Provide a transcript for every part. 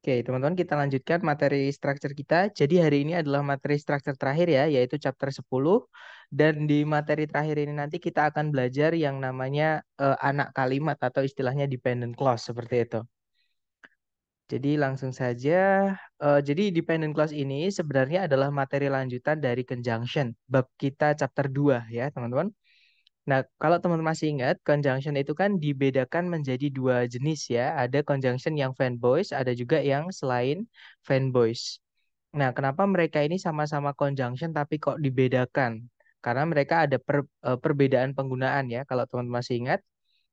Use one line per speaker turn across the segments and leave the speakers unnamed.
Oke, teman-teman kita lanjutkan materi structure kita. Jadi hari ini adalah materi structure terakhir ya, yaitu chapter 10. Dan di materi terakhir ini nanti kita akan belajar yang namanya uh, anak kalimat atau istilahnya dependent clause seperti itu. Jadi langsung saja, uh, jadi dependent clause ini sebenarnya adalah materi lanjutan dari conjunction, bab kita chapter 2 ya teman-teman. Nah, kalau teman-teman masih ingat, conjunction itu kan dibedakan menjadi dua jenis ya. Ada conjunction yang fanboys, ada juga yang selain fanboys. Nah, kenapa mereka ini sama-sama conjunction tapi kok dibedakan? Karena mereka ada per, eh, perbedaan penggunaan ya, kalau teman-teman masih ingat.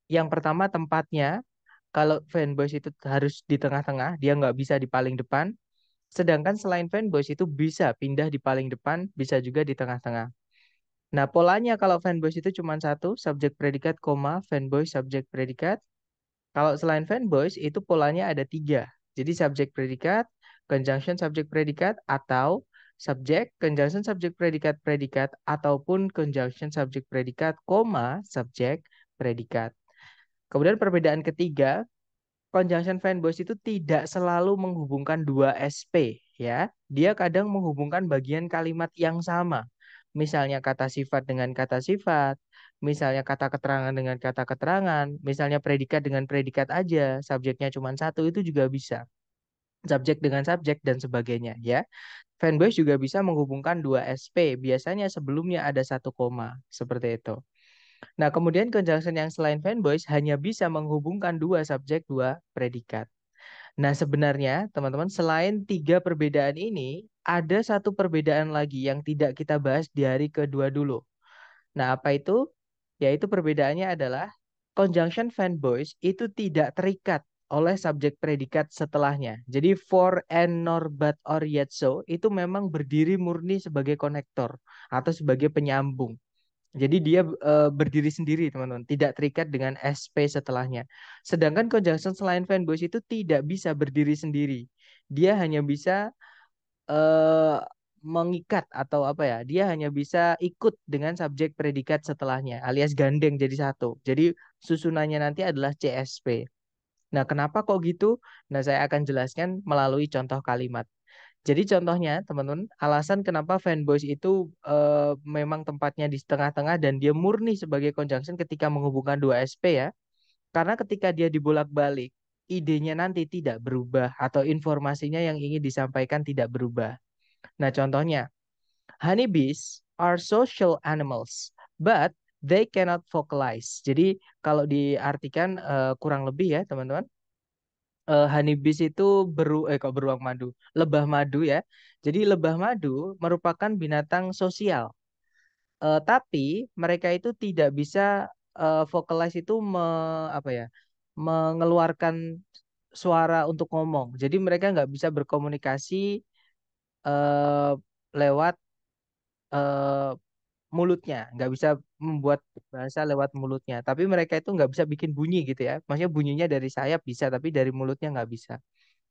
Yang pertama tempatnya, kalau fanboys itu harus di tengah-tengah, dia nggak bisa di paling depan. Sedangkan selain fanboys itu bisa pindah di paling depan, bisa juga di tengah-tengah. Nah, polanya kalau fanboys itu cuma satu, subjek predikat, koma, fanboys subjek predikat. Kalau selain fanboys, itu polanya ada tiga. Jadi subjek predikat, conjunction subjek predikat, atau subjek, conjunction subjek predikat, predikat, ataupun conjunction subjek predikat, koma, subjek, predikat. Kemudian perbedaan ketiga, conjunction fanboys itu tidak selalu menghubungkan dua SP. ya. Dia kadang menghubungkan bagian kalimat yang sama Misalnya kata sifat dengan kata sifat, misalnya kata keterangan dengan kata keterangan, misalnya predikat dengan predikat aja, subjeknya cuma satu itu juga bisa. Subjek dengan subjek dan sebagainya ya. Fanbase juga bisa menghubungkan dua SP, biasanya sebelumnya ada satu koma, seperti itu. Nah, kemudian conjunction yang selain fanboys hanya bisa menghubungkan dua subjek, dua predikat. Nah, sebenarnya teman-teman selain tiga perbedaan ini, ada satu perbedaan lagi yang tidak kita bahas di hari kedua dulu. Nah, apa itu? Yaitu perbedaannya adalah conjunction fanboys itu tidak terikat oleh subjek predikat setelahnya. Jadi for and nor but or yet so itu memang berdiri murni sebagai konektor atau sebagai penyambung. Jadi dia uh, berdiri sendiri, teman-teman, tidak terikat dengan SP setelahnya. Sedangkan conjunction selain fanboys itu tidak bisa berdiri sendiri. Dia hanya bisa uh, mengikat atau apa ya? Dia hanya bisa ikut dengan subjek predikat setelahnya, alias gandeng jadi satu. Jadi susunannya nanti adalah CSP. Nah, kenapa kok gitu? Nah, saya akan jelaskan melalui contoh kalimat. Jadi contohnya teman-teman, alasan kenapa fanboys itu e, memang tempatnya di tengah-tengah dan dia murni sebagai conjunction ketika menghubungkan dua SP ya. Karena ketika dia dibolak-balik, idenya nanti tidak berubah atau informasinya yang ingin disampaikan tidak berubah. Nah contohnya, honeybees are social animals, but they cannot vocalize. Jadi kalau diartikan e, kurang lebih ya teman-teman, uh, eh, honeybees itu beru eh kok beruang madu, lebah madu ya. Jadi lebah madu merupakan binatang sosial. Uh, tapi mereka itu tidak bisa uh, vocalize itu me, apa ya? mengeluarkan suara untuk ngomong. Jadi mereka nggak bisa berkomunikasi uh, lewat uh, mulutnya, nggak bisa membuat bahasa lewat mulutnya. Tapi mereka itu nggak bisa bikin bunyi gitu ya. Maksudnya bunyinya dari sayap bisa, tapi dari mulutnya nggak bisa.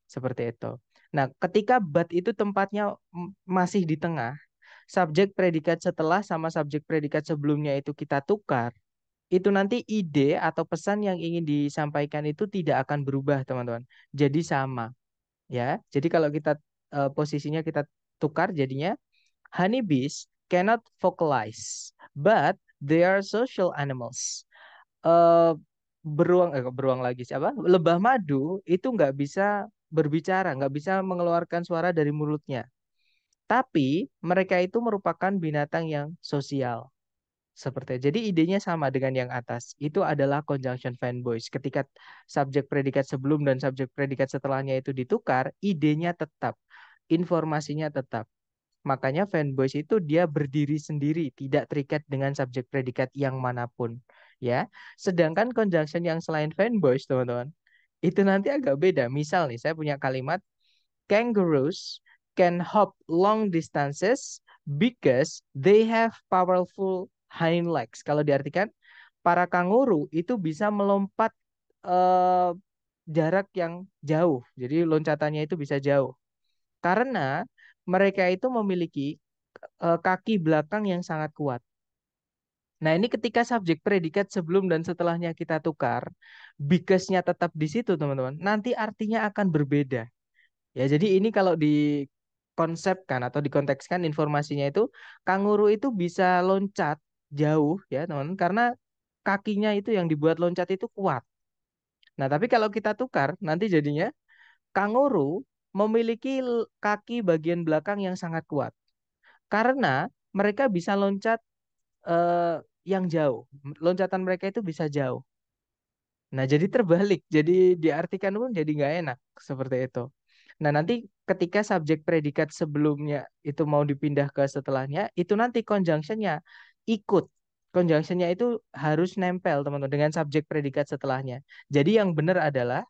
Seperti itu. Nah, ketika bat itu tempatnya masih di tengah, subjek predikat setelah sama subjek predikat sebelumnya itu kita tukar, itu nanti ide atau pesan yang ingin disampaikan itu tidak akan berubah, teman-teman. Jadi sama. Ya. Jadi kalau kita e, posisinya kita tukar jadinya honeybees cannot vocalize, but they are social animals. Uh, beruang eh beruang lagi siapa? Lebah madu itu nggak bisa berbicara, nggak bisa mengeluarkan suara dari mulutnya. Tapi mereka itu merupakan binatang yang sosial. Seperti jadi idenya sama dengan yang atas. Itu adalah conjunction fanboys. Ketika subjek predikat sebelum dan subjek predikat setelahnya itu ditukar, idenya tetap, informasinya tetap. Makanya fanboys itu dia berdiri sendiri, tidak terikat dengan subjek predikat yang manapun, ya. Sedangkan conjunction yang selain fanboys, teman-teman, itu nanti agak beda. Misal nih, saya punya kalimat kangaroos can hop long distances because they have powerful hind legs. Kalau diartikan, para kanguru itu bisa melompat uh, jarak yang jauh. Jadi loncatannya itu bisa jauh. Karena mereka itu memiliki eh, kaki belakang yang sangat kuat. Nah, ini ketika subjek predikat sebelum dan setelahnya kita tukar, because-nya tetap di situ, teman-teman. Nanti artinya akan berbeda. Ya, jadi ini kalau dikonsepkan atau dikontekskan informasinya itu kanguru itu bisa loncat jauh ya, teman, karena kakinya itu yang dibuat loncat itu kuat. Nah, tapi kalau kita tukar nanti jadinya kanguru memiliki kaki bagian belakang yang sangat kuat. Karena mereka bisa loncat eh, yang jauh. Loncatan mereka itu bisa jauh. Nah, jadi terbalik. Jadi diartikan pun jadi nggak enak seperti itu. Nah, nanti ketika subjek predikat sebelumnya itu mau dipindah ke setelahnya, itu nanti conjunctionnya ikut. Conjunctionnya itu harus nempel, teman-teman, dengan subjek predikat setelahnya. Jadi yang benar adalah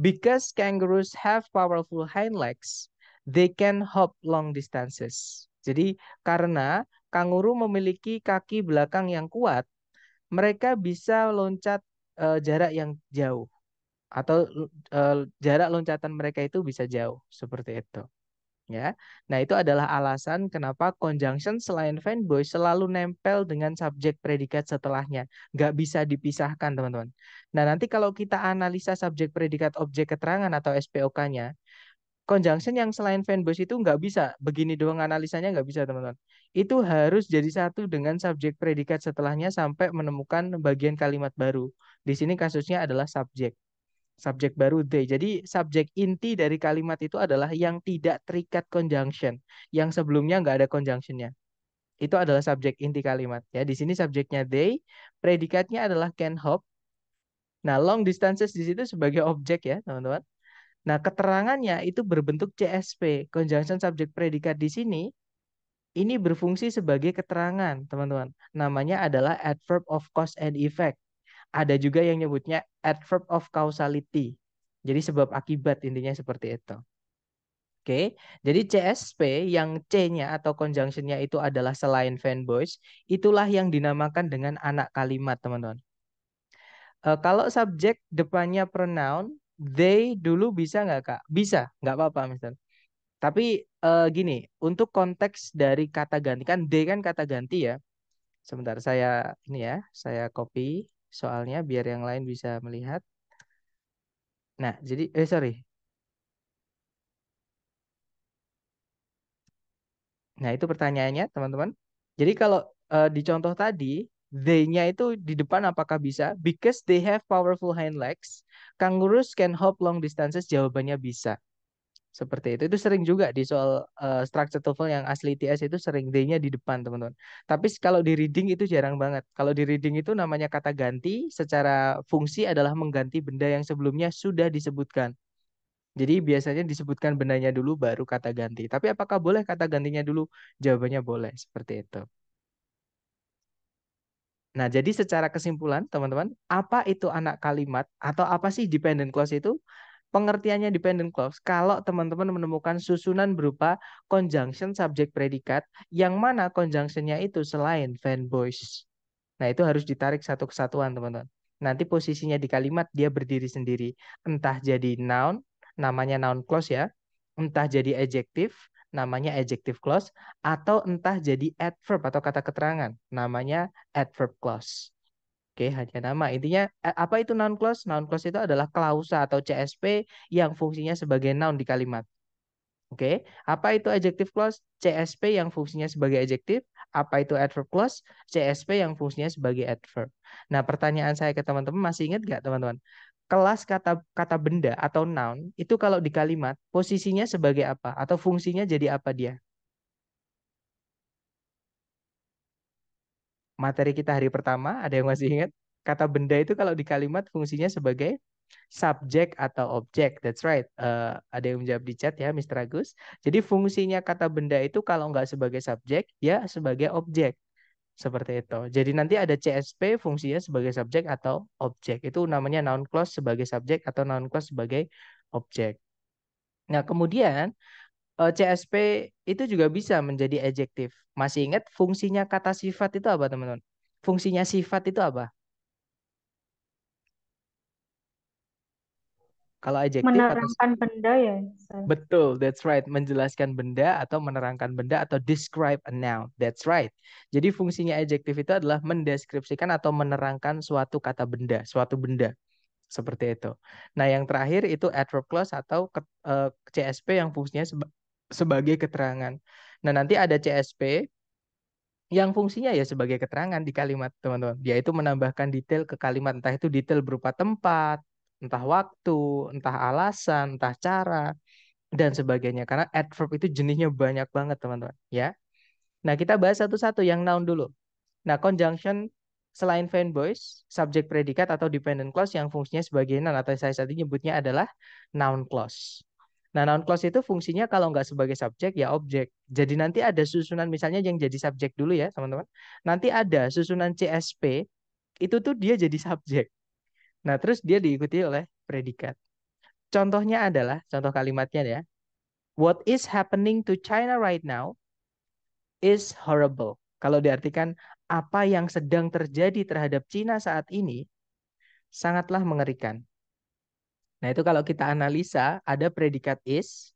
Because kangaroos have powerful hind legs, they can hop long distances. Jadi karena kanguru memiliki kaki belakang yang kuat, mereka bisa loncat uh, jarak yang jauh atau uh, jarak loncatan mereka itu bisa jauh seperti itu ya. Nah, itu adalah alasan kenapa conjunction selain fanboy selalu nempel dengan subjek predikat setelahnya. Nggak bisa dipisahkan, teman-teman. Nah, nanti kalau kita analisa subjek predikat objek keterangan atau SPOK-nya, conjunction yang selain fanboy itu nggak bisa. Begini doang analisanya nggak bisa, teman-teman. Itu harus jadi satu dengan subjek predikat setelahnya sampai menemukan bagian kalimat baru. Di sini kasusnya adalah subjek subjek baru they. Jadi subjek inti dari kalimat itu adalah yang tidak terikat conjunction, yang sebelumnya nggak ada conjunctionnya. Itu adalah subjek inti kalimat. Ya, di sini subjeknya they, predikatnya adalah can hope. Nah, long distances di situ sebagai objek ya, teman-teman. Nah, keterangannya itu berbentuk CSP, conjunction subjek predikat di sini ini berfungsi sebagai keterangan, teman-teman. Namanya adalah adverb of cause and effect ada juga yang nyebutnya adverb of causality. Jadi sebab akibat intinya seperti itu. Oke, jadi CSP yang C-nya atau conjunction-nya itu adalah selain fanboys, itulah yang dinamakan dengan anak kalimat, teman-teman. E, kalau subjek depannya pronoun, they dulu bisa nggak, Kak? Bisa, nggak apa-apa, mister. Tapi e, gini, untuk konteks dari kata ganti, kan they kan kata ganti ya. Sebentar, saya ini ya, saya copy soalnya biar yang lain bisa melihat. Nah, jadi eh sorry. Nah, itu pertanyaannya, teman-teman. Jadi kalau uh, di contoh tadi, they-nya itu di depan apakah bisa? Because they have powerful hind legs, kangaroos can hop long distances, jawabannya bisa seperti itu. Itu sering juga di soal uh, structure TOEFL yang asli TS itu sering D-nya di depan, teman-teman. Tapi kalau di reading itu jarang banget. Kalau di reading itu namanya kata ganti secara fungsi adalah mengganti benda yang sebelumnya sudah disebutkan. Jadi biasanya disebutkan bendanya dulu baru kata ganti. Tapi apakah boleh kata gantinya dulu? Jawabannya boleh, seperti itu. Nah, jadi secara kesimpulan, teman-teman, apa itu anak kalimat atau apa sih dependent clause itu? pengertiannya dependent clause kalau teman-teman menemukan susunan berupa conjunction subjek predikat yang mana conjunctionnya itu selain fanboys. Nah, itu harus ditarik satu kesatuan, teman-teman. Nanti posisinya di kalimat dia berdiri sendiri, entah jadi noun, namanya noun clause ya, entah jadi adjective, namanya adjective clause, atau entah jadi adverb atau kata keterangan, namanya adverb clause. Oke, hanya nama. Intinya eh, apa itu noun clause? Noun clause itu adalah klausa atau CSP yang fungsinya sebagai noun di kalimat. Oke, apa itu adjective clause? CSP yang fungsinya sebagai adjective. Apa itu adverb clause? CSP yang fungsinya sebagai adverb. Nah, pertanyaan saya ke teman-teman masih ingat nggak teman-teman? Kelas kata kata benda atau noun itu kalau di kalimat posisinya sebagai apa atau fungsinya jadi apa dia? materi kita hari pertama, ada yang masih ingat? Kata benda itu kalau di kalimat fungsinya sebagai subjek atau objek. That's right. Uh, ada yang menjawab di chat ya, Mr. Agus. Jadi fungsinya kata benda itu kalau nggak sebagai subjek, ya sebagai objek. Seperti itu. Jadi nanti ada CSP fungsinya sebagai subjek atau objek. Itu namanya noun clause sebagai subjek atau noun clause sebagai objek. Nah, kemudian Eh, CSP itu juga bisa menjadi adjektif. Masih ingat fungsinya kata sifat itu apa, teman-teman? Fungsinya sifat itu apa? Kalau adjektif menerangkan atau... benda ya. Saya. Betul, that's right. Menjelaskan benda atau menerangkan benda atau describe a noun. That's right. Jadi fungsinya adjektif itu adalah mendeskripsikan atau menerangkan suatu kata benda, suatu benda seperti itu. Nah, yang terakhir itu adverb clause atau eh, CSP yang fungsinya sebagai keterangan. Nah, nanti ada CSP yang fungsinya ya sebagai keterangan di kalimat, teman-teman. Yaitu menambahkan detail ke kalimat, entah itu detail berupa tempat, entah waktu, entah alasan, entah cara, dan sebagainya. Karena adverb itu jenisnya banyak banget, teman-teman, ya. Nah, kita bahas satu-satu yang noun dulu. Nah, conjunction selain fanboys, subject predikat atau dependent clause yang fungsinya sebagai noun atau saya tadi nyebutnya adalah noun clause. Nah, noun clause itu fungsinya kalau nggak sebagai subjek ya objek. Jadi nanti ada susunan misalnya yang jadi subjek dulu ya, teman-teman. Nanti ada susunan CSP itu tuh dia jadi subjek. Nah, terus dia diikuti oleh predikat. Contohnya adalah contoh kalimatnya ya. What is happening to China right now is horrible. Kalau diartikan apa yang sedang terjadi terhadap China saat ini sangatlah mengerikan. Nah, itu kalau kita analisa, ada predikat is.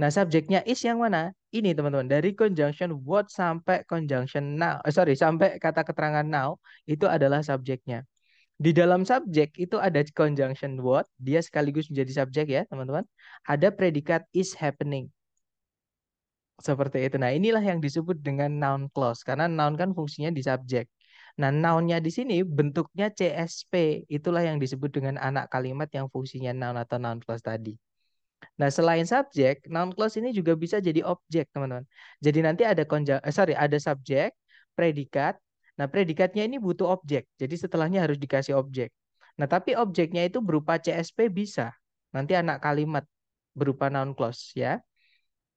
Nah, subjeknya is yang mana? Ini, teman-teman. Dari conjunction what sampai conjunction now. Eh, sorry, sampai kata keterangan now, itu adalah subjeknya. Di dalam subjek itu ada conjunction what. Dia sekaligus menjadi subjek ya, teman-teman. Ada predikat is happening. Seperti itu. Nah, inilah yang disebut dengan noun clause. Karena noun kan fungsinya di subjek. Nah, nounnya di sini bentuknya CSP. Itulah yang disebut dengan anak kalimat yang fungsinya noun atau noun clause tadi. Nah, selain subjek, noun clause ini juga bisa jadi objek, teman-teman. Jadi nanti ada konja eh, sorry, ada subjek, predikat. Nah, predikatnya ini butuh objek. Jadi setelahnya harus dikasih objek. Nah, tapi objeknya itu berupa CSP bisa. Nanti anak kalimat berupa noun clause ya.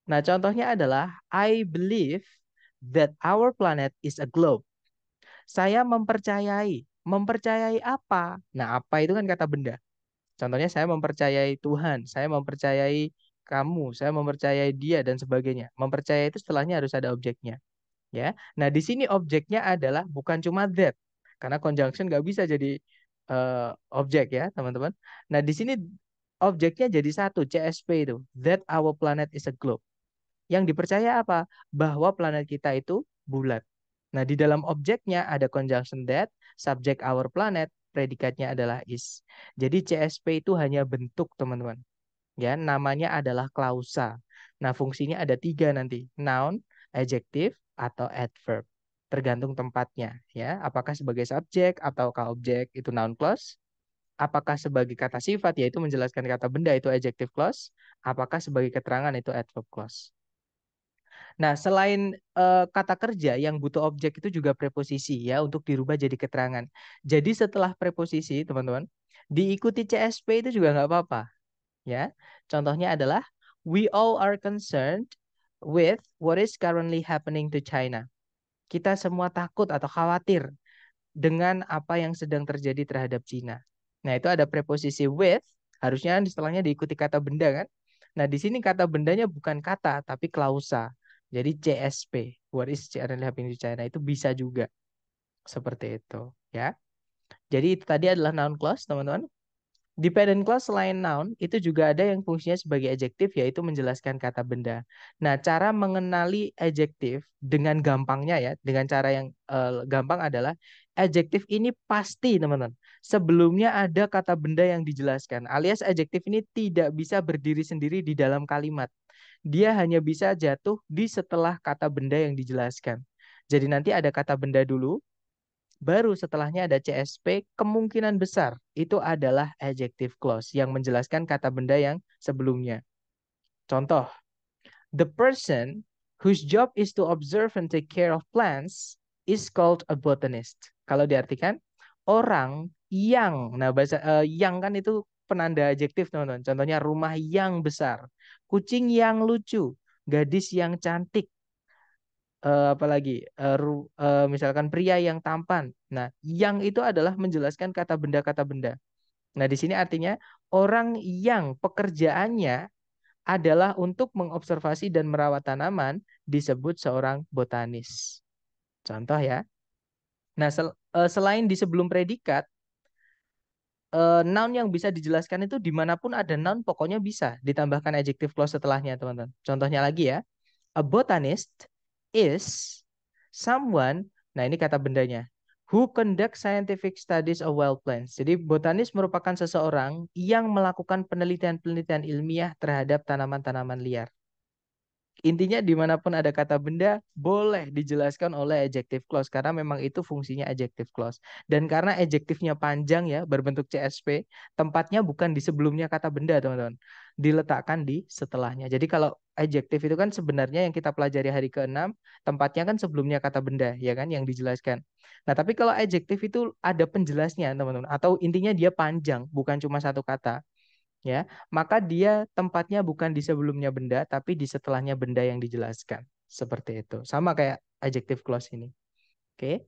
Nah, contohnya adalah I believe that our planet is a globe. Saya mempercayai. Mempercayai apa? Nah, apa itu kan kata benda. Contohnya saya mempercayai Tuhan, saya mempercayai kamu, saya mempercayai dia dan sebagainya. Mempercayai itu setelahnya harus ada objeknya. Ya. Nah, di sini objeknya adalah bukan cuma that. Karena conjunction nggak bisa jadi uh, objek ya, teman-teman. Nah, di sini objeknya jadi satu, CSP itu. That our planet is a globe. Yang dipercaya apa? Bahwa planet kita itu bulat. Nah, di dalam objeknya ada conjunction that, subject our planet, predikatnya adalah is. Jadi CSP itu hanya bentuk, teman-teman. Ya, namanya adalah klausa. Nah, fungsinya ada tiga nanti. Noun, adjective, atau adverb. Tergantung tempatnya. ya. Apakah sebagai subjek atau kalau objek itu noun clause. Apakah sebagai kata sifat, yaitu menjelaskan kata benda itu adjective clause. Apakah sebagai keterangan itu adverb clause. Nah, selain uh, kata kerja yang butuh objek itu juga preposisi ya untuk dirubah jadi keterangan. Jadi setelah preposisi, teman-teman, diikuti CSP itu juga nggak apa-apa. Ya. Contohnya adalah we all are concerned with what is currently happening to China. Kita semua takut atau khawatir dengan apa yang sedang terjadi terhadap China. Nah, itu ada preposisi with, harusnya setelahnya diikuti kata benda kan? Nah, di sini kata bendanya bukan kata, tapi klausa. Jadi CSP, what is children happening in China itu bisa juga seperti itu ya. Jadi itu tadi adalah noun clause teman-teman. Dependent clause selain noun itu juga ada yang fungsinya sebagai adjektif yaitu menjelaskan kata benda. Nah, cara mengenali adjektif dengan gampangnya ya, dengan cara yang uh, gampang adalah adjektif ini pasti teman-teman. Sebelumnya ada kata benda yang dijelaskan. Alias adjektif ini tidak bisa berdiri sendiri di dalam kalimat dia hanya bisa jatuh di setelah kata benda yang dijelaskan. Jadi nanti ada kata benda dulu, baru setelahnya ada CSP, kemungkinan besar itu adalah adjective clause yang menjelaskan kata benda yang sebelumnya. Contoh, the person whose job is to observe and take care of plants is called a botanist. Kalau diartikan, orang yang, nah bahasa uh, yang kan itu penanda adjektif teman-teman. Contohnya rumah yang besar, kucing yang lucu, gadis yang cantik, uh, apalagi uh, uh, misalkan pria yang tampan. Nah, yang itu adalah menjelaskan kata benda kata benda. Nah, di sini artinya orang yang pekerjaannya adalah untuk mengobservasi dan merawat tanaman disebut seorang botanis. Contoh ya. Nah, sel, selain di sebelum predikat, uh, noun yang bisa dijelaskan itu dimanapun ada noun pokoknya bisa ditambahkan adjective clause setelahnya teman-teman. Contohnya lagi ya, a botanist is someone, nah ini kata bendanya, who conduct scientific studies of wild plants. Jadi botanis merupakan seseorang yang melakukan penelitian-penelitian ilmiah terhadap tanaman-tanaman liar intinya dimanapun ada kata benda boleh dijelaskan oleh adjective clause karena memang itu fungsinya adjective clause dan karena adjektifnya panjang ya berbentuk CSP tempatnya bukan di sebelumnya kata benda teman-teman diletakkan di setelahnya jadi kalau adjective itu kan sebenarnya yang kita pelajari hari ke-6 tempatnya kan sebelumnya kata benda ya kan yang dijelaskan nah tapi kalau adjective itu ada penjelasnya teman-teman atau intinya dia panjang bukan cuma satu kata ya, maka dia tempatnya bukan di sebelumnya benda, tapi di setelahnya benda yang dijelaskan. Seperti itu. Sama kayak adjective clause ini. Oke.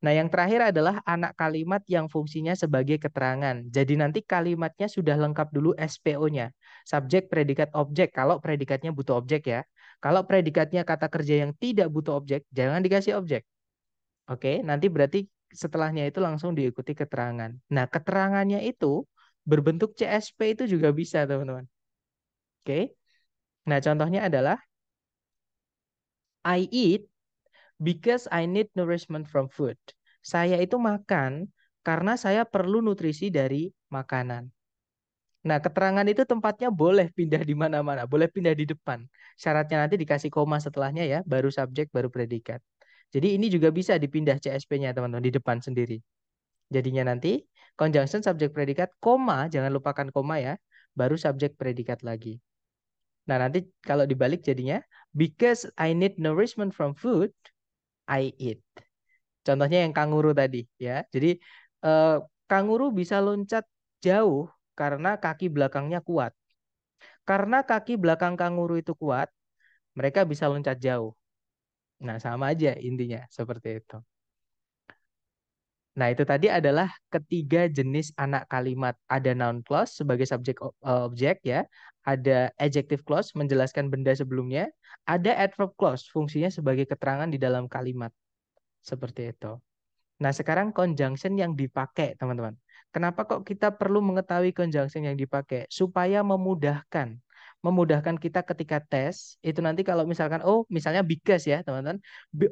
Nah, yang terakhir adalah anak kalimat yang fungsinya sebagai keterangan. Jadi nanti kalimatnya sudah lengkap dulu SPO-nya. Subjek, predikat, objek. Kalau predikatnya butuh objek ya. Kalau predikatnya kata kerja yang tidak butuh objek, jangan dikasih objek. Oke, nanti berarti setelahnya itu langsung diikuti keterangan. Nah, keterangannya itu berbentuk CSP itu juga bisa, teman-teman. Oke. Nah, contohnya adalah I eat because I need nourishment from food. Saya itu makan karena saya perlu nutrisi dari makanan. Nah, keterangan itu tempatnya boleh pindah di mana-mana, boleh pindah di depan. Syaratnya nanti dikasih koma setelahnya ya, baru subjek, baru predikat. Jadi ini juga bisa dipindah CSP-nya teman-teman di depan sendiri. Jadinya nanti Conjunction subjek predikat, koma, jangan lupakan koma ya, baru subjek predikat lagi. Nah, nanti kalau dibalik jadinya, because I need nourishment from food, I eat. Contohnya yang kanguru tadi ya. Jadi eh, kanguru bisa loncat jauh karena kaki belakangnya kuat. Karena kaki belakang kanguru itu kuat, mereka bisa loncat jauh. Nah, sama aja intinya seperti itu. Nah, itu tadi adalah ketiga jenis anak kalimat. Ada noun clause sebagai subjek eh, objek ya, ada adjective clause menjelaskan benda sebelumnya, ada adverb clause fungsinya sebagai keterangan di dalam kalimat. Seperti itu. Nah, sekarang conjunction yang dipakai, teman-teman. Kenapa kok kita perlu mengetahui conjunction yang dipakai? Supaya memudahkan memudahkan kita ketika tes itu nanti kalau misalkan oh misalnya because ya teman-teman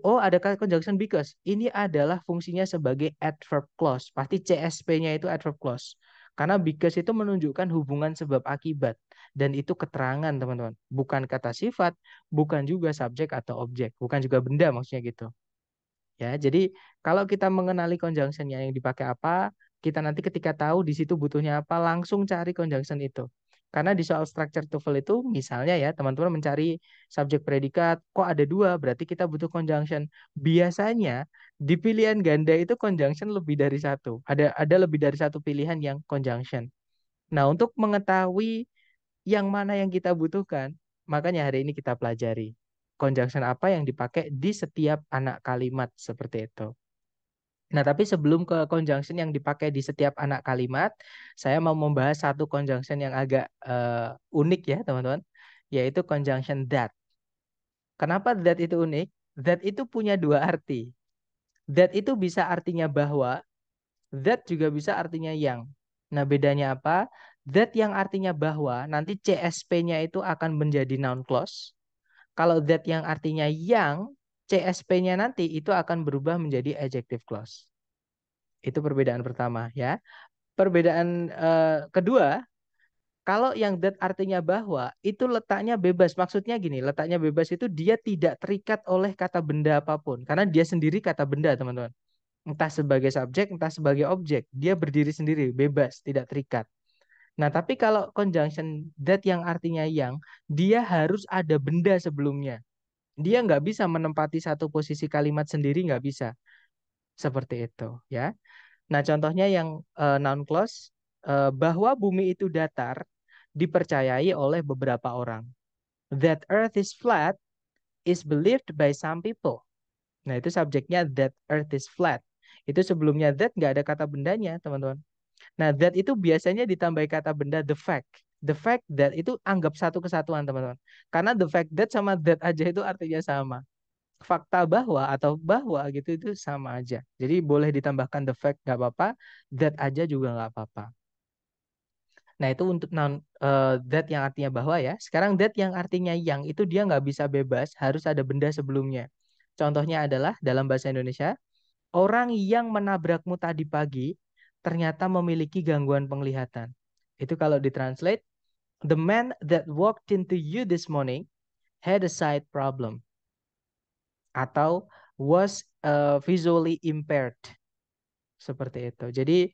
oh ada conjunction because ini adalah fungsinya sebagai adverb clause pasti CSP-nya itu adverb clause karena because itu menunjukkan hubungan sebab akibat dan itu keterangan teman-teman bukan kata sifat bukan juga subjek atau objek bukan juga benda maksudnya gitu ya jadi kalau kita mengenali konjungsi yang dipakai apa kita nanti ketika tahu di situ butuhnya apa langsung cari conjunction itu karena di soal structure TOEFL itu misalnya ya teman-teman mencari subjek predikat kok ada dua berarti kita butuh conjunction. Biasanya di pilihan ganda itu conjunction lebih dari satu. Ada ada lebih dari satu pilihan yang conjunction. Nah untuk mengetahui yang mana yang kita butuhkan makanya hari ini kita pelajari conjunction apa yang dipakai di setiap anak kalimat seperti itu. Nah, tapi sebelum ke conjunction yang dipakai di setiap anak kalimat, saya mau membahas satu conjunction yang agak uh, unik ya, teman-teman, yaitu conjunction that. Kenapa that itu unik? That itu punya dua arti. That itu bisa artinya bahwa, that juga bisa artinya yang. Nah, bedanya apa? That yang artinya bahwa nanti CSP-nya itu akan menjadi noun clause. Kalau that yang artinya yang CSP-nya nanti itu akan berubah menjadi adjective clause. Itu perbedaan pertama ya. Perbedaan uh, kedua, kalau yang that artinya bahwa itu letaknya bebas. Maksudnya gini, letaknya bebas itu dia tidak terikat oleh kata benda apapun karena dia sendiri kata benda, teman-teman. Entah sebagai subjek, entah sebagai objek, dia berdiri sendiri, bebas, tidak terikat. Nah, tapi kalau conjunction that yang artinya yang, dia harus ada benda sebelumnya dia nggak bisa menempati satu posisi kalimat sendiri nggak bisa seperti itu ya nah contohnya yang uh, noun clause uh, bahwa bumi itu datar dipercayai oleh beberapa orang that earth is flat is believed by some people nah itu subjeknya that earth is flat itu sebelumnya that nggak ada kata bendanya teman-teman nah that itu biasanya ditambahi kata benda the fact the fact that itu anggap satu kesatuan teman-teman. Karena the fact that sama that aja itu artinya sama. Fakta bahwa atau bahwa gitu itu sama aja. Jadi boleh ditambahkan the fact nggak apa-apa, that aja juga nggak apa-apa. Nah itu untuk non uh, that yang artinya bahwa ya. Sekarang that yang artinya yang itu dia nggak bisa bebas, harus ada benda sebelumnya. Contohnya adalah dalam bahasa Indonesia, orang yang menabrakmu tadi pagi ternyata memiliki gangguan penglihatan. Itu kalau ditranslate The man that walked into you this morning had a side problem. Atau was uh, visually impaired. Seperti itu. Jadi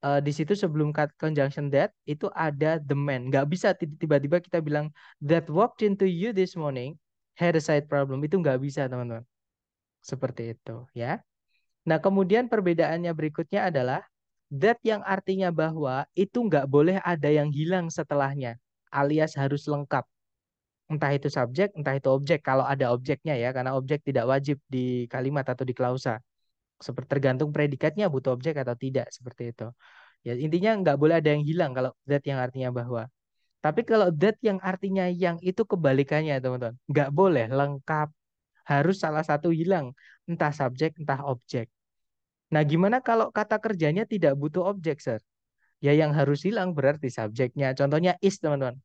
uh, di situ sebelum conjunction that itu ada the man. Gak bisa tiba-tiba kita bilang that walked into you this morning had a side problem. Itu gak bisa teman-teman. Seperti itu ya. Nah kemudian perbedaannya berikutnya adalah that yang artinya bahwa itu nggak boleh ada yang hilang setelahnya alias harus lengkap. Entah itu subjek, entah itu objek. Kalau ada objeknya ya, karena objek tidak wajib di kalimat atau di klausa. Seperti tergantung predikatnya butuh objek atau tidak seperti itu. Ya intinya nggak boleh ada yang hilang kalau that yang artinya bahwa. Tapi kalau that yang artinya yang itu kebalikannya teman-teman. Nggak boleh lengkap. Harus salah satu hilang. Entah subjek, entah objek. Nah gimana kalau kata kerjanya tidak butuh objek, Sir? ya yang harus hilang berarti subjeknya. Contohnya is teman-teman.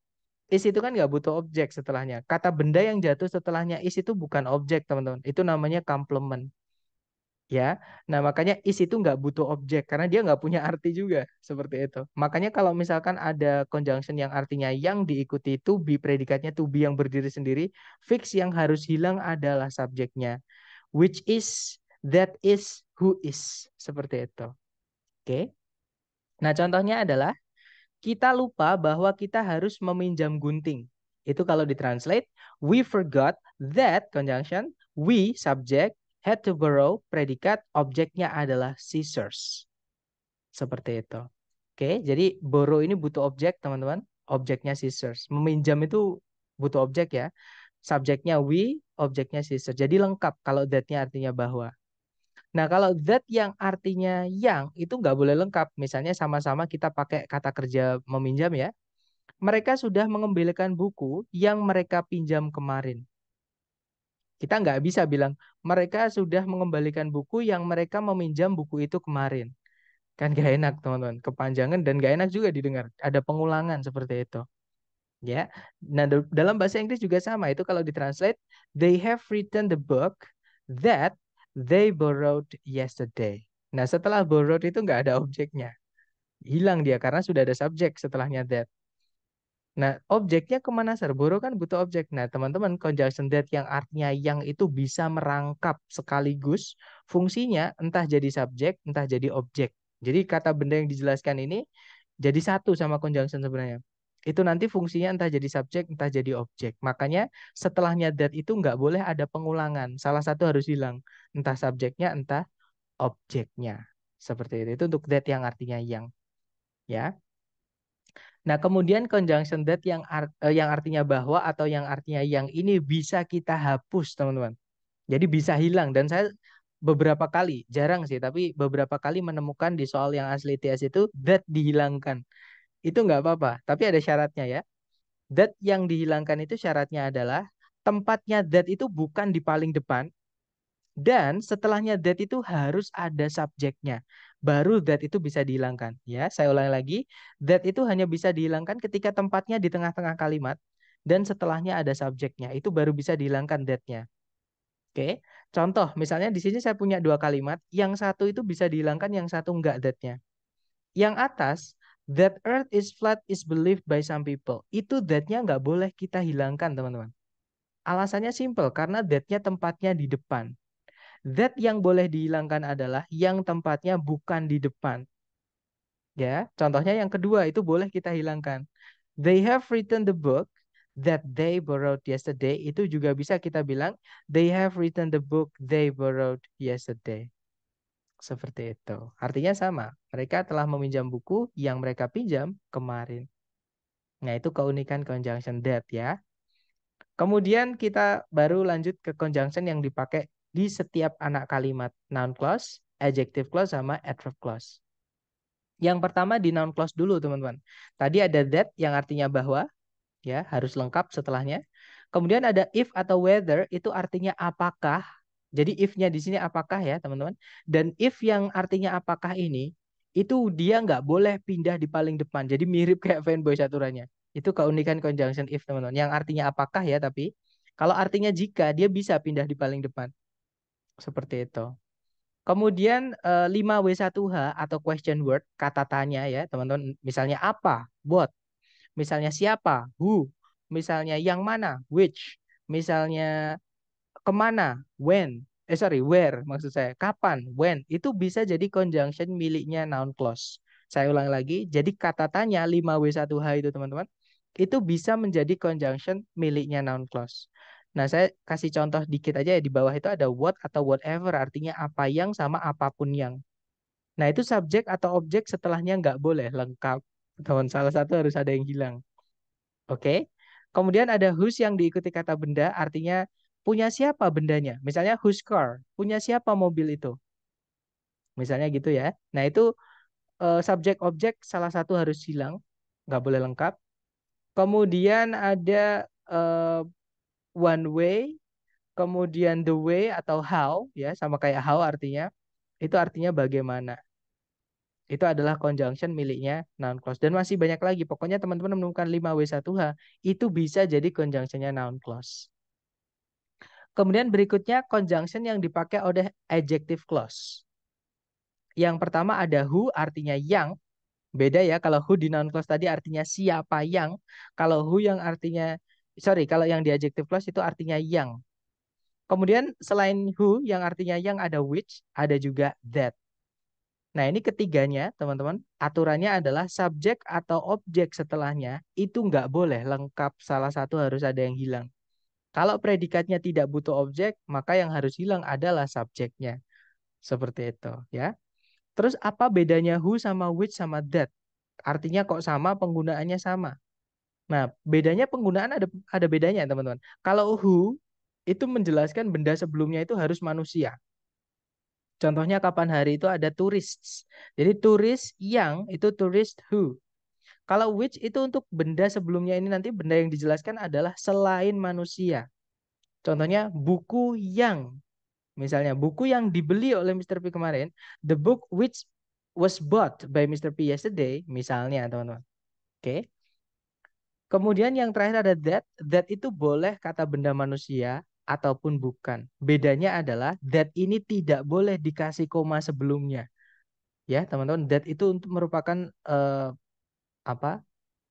Is itu kan nggak butuh objek setelahnya. Kata benda yang jatuh setelahnya is itu bukan objek teman-teman. Itu namanya complement. Ya, nah makanya is itu nggak butuh objek karena dia nggak punya arti juga seperti itu. Makanya kalau misalkan ada conjunction yang artinya yang diikuti to be predikatnya to be yang berdiri sendiri, fix yang harus hilang adalah subjeknya, which is, that is, who is seperti itu. Oke. Okay? Nah, contohnya adalah kita lupa bahwa kita harus meminjam gunting. Itu kalau ditranslate, we forgot that conjunction, we subject had to borrow, predikat objeknya adalah scissors. Seperti itu. Oke, jadi borrow ini butuh objek, teman-teman. Objeknya scissors. Meminjam itu butuh objek ya. Subjeknya we, objeknya scissors. Jadi lengkap kalau that-nya artinya bahwa. Nah, kalau that yang artinya yang itu nggak boleh lengkap. Misalnya sama-sama kita pakai kata kerja meminjam ya. Mereka sudah mengembalikan buku yang mereka pinjam kemarin. Kita nggak bisa bilang mereka sudah mengembalikan buku yang mereka meminjam buku itu kemarin. Kan gak enak teman-teman. Kepanjangan dan gak enak juga didengar. Ada pengulangan seperti itu. Ya, nah dalam bahasa Inggris juga sama itu kalau ditranslate they have written the book that They borrowed yesterday. Nah, setelah borrowed itu nggak ada objeknya. Hilang dia karena sudah ada subjek setelahnya that. Nah, objeknya kemana, Sir? Borrow kan butuh objek. Nah, teman-teman, conjunction that yang artinya yang itu bisa merangkap sekaligus fungsinya entah jadi subjek, entah jadi objek. Jadi kata benda yang dijelaskan ini jadi satu sama conjunction sebenarnya itu nanti fungsinya entah jadi subjek, entah jadi objek. Makanya setelahnya that itu nggak boleh ada pengulangan. Salah satu harus hilang. Entah subjeknya, entah objeknya. Seperti itu. Itu untuk that yang artinya yang. Ya. Nah, kemudian conjunction that yang art, eh, yang artinya bahwa atau yang artinya yang ini bisa kita hapus, teman-teman. Jadi bisa hilang dan saya beberapa kali, jarang sih, tapi beberapa kali menemukan di soal yang asli TS itu that dihilangkan itu nggak apa-apa. Tapi ada syaratnya ya. That yang dihilangkan itu syaratnya adalah tempatnya that itu bukan di paling depan. Dan setelahnya that itu harus ada subjeknya. Baru that itu bisa dihilangkan. Ya, saya ulangi lagi. That itu hanya bisa dihilangkan ketika tempatnya di tengah-tengah kalimat. Dan setelahnya ada subjeknya. Itu baru bisa dihilangkan that-nya. Oke, contoh misalnya di sini saya punya dua kalimat, yang satu itu bisa dihilangkan, yang satu enggak datnya. Yang atas That earth is flat is believed by some people. Itu that-nya nggak boleh kita hilangkan, teman-teman. Alasannya simple, karena that-nya tempatnya di depan. That yang boleh dihilangkan adalah yang tempatnya bukan di depan. Ya, contohnya yang kedua itu boleh kita hilangkan. They have written the book that they borrowed yesterday. Itu juga bisa kita bilang they have written the book they borrowed yesterday. Seperti itu. Artinya sama. Mereka telah meminjam buku yang mereka pinjam kemarin. Nah, itu keunikan conjunction that ya. Kemudian kita baru lanjut ke conjunction yang dipakai di setiap anak kalimat noun clause, adjective clause, sama adverb clause. Yang pertama di noun clause dulu, teman-teman. Tadi ada that yang artinya bahwa, ya harus lengkap setelahnya. Kemudian ada if atau whether, itu artinya apakah jadi if-nya di sini apakah ya teman-teman? Dan if yang artinya apakah ini itu dia nggak boleh pindah di paling depan. Jadi mirip kayak fanboy aturannya. Itu keunikan conjunction if teman-teman. Yang artinya apakah ya tapi kalau artinya jika dia bisa pindah di paling depan. Seperti itu. Kemudian 5W1H eh, atau question word, kata tanya ya teman-teman. Misalnya apa, what. Misalnya siapa, who. Misalnya yang mana, which. Misalnya kemana, when, eh sorry, where maksud saya, kapan, when, itu bisa jadi conjunction miliknya noun clause. Saya ulang lagi, jadi kata tanya 5W1H itu teman-teman, itu bisa menjadi conjunction miliknya noun clause. Nah, saya kasih contoh dikit aja ya, di bawah itu ada what atau whatever, artinya apa yang sama apapun yang. Nah, itu subjek atau objek setelahnya nggak boleh lengkap. Teman salah satu harus ada yang hilang. Oke. Okay? Kemudian ada whose yang diikuti kata benda, artinya punya siapa bendanya? Misalnya whose car? Punya siapa mobil itu? Misalnya gitu ya. Nah itu uh, subjek objek salah satu harus hilang, nggak boleh lengkap. Kemudian ada uh, one way, kemudian the way atau how ya sama kayak how artinya itu artinya bagaimana. Itu adalah conjunction miliknya noun clause dan masih banyak lagi. Pokoknya teman-teman menemukan 5W1H itu bisa jadi conjunctionnya noun clause. Kemudian berikutnya conjunction yang dipakai oleh adjective clause. Yang pertama ada who artinya yang. Beda ya kalau who di noun clause tadi artinya siapa yang. Kalau who yang artinya, sorry kalau yang di adjective clause itu artinya yang. Kemudian selain who yang artinya yang ada which, ada juga that. Nah ini ketiganya teman-teman, aturannya adalah subjek atau objek setelahnya itu nggak boleh lengkap salah satu harus ada yang hilang. Kalau predikatnya tidak butuh objek, maka yang harus hilang adalah subjeknya. Seperti itu ya. Terus apa bedanya who sama which sama that? Artinya kok sama, penggunaannya sama. Nah, bedanya penggunaan ada ada bedanya, teman-teman. Kalau who itu menjelaskan benda sebelumnya itu harus manusia. Contohnya kapan hari itu ada turis. Jadi turis yang itu turis who. Kalau which itu untuk benda sebelumnya ini nanti benda yang dijelaskan adalah selain manusia. Contohnya buku yang misalnya buku yang dibeli oleh Mr. P kemarin, the book which was bought by Mr. P yesterday misalnya teman-teman. Oke. Okay. Kemudian yang terakhir ada that. That itu boleh kata benda manusia ataupun bukan. Bedanya adalah that ini tidak boleh dikasih koma sebelumnya. Ya, teman-teman, that itu untuk merupakan uh, apa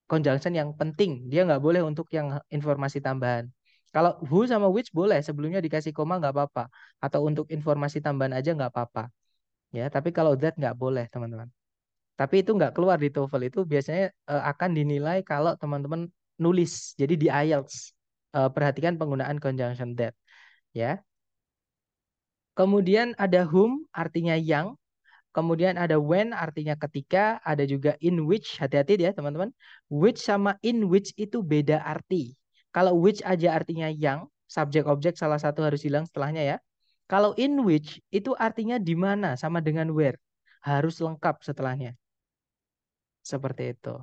conjunction yang penting. Dia nggak boleh untuk yang informasi tambahan. Kalau who sama which boleh sebelumnya dikasih koma nggak apa-apa atau untuk informasi tambahan aja nggak apa-apa. Ya, tapi kalau that nggak boleh teman-teman. Tapi itu nggak keluar di TOEFL itu biasanya uh, akan dinilai kalau teman-teman nulis. Jadi di IELTS uh, perhatikan penggunaan conjunction that. Ya. Kemudian ada whom artinya yang Kemudian ada when artinya ketika, ada juga in which, hati-hati ya teman-teman. Which sama in which itu beda arti. Kalau which aja artinya yang, subjek objek salah satu harus hilang setelahnya ya. Kalau in which itu artinya di mana sama dengan where. Harus lengkap setelahnya. Seperti itu.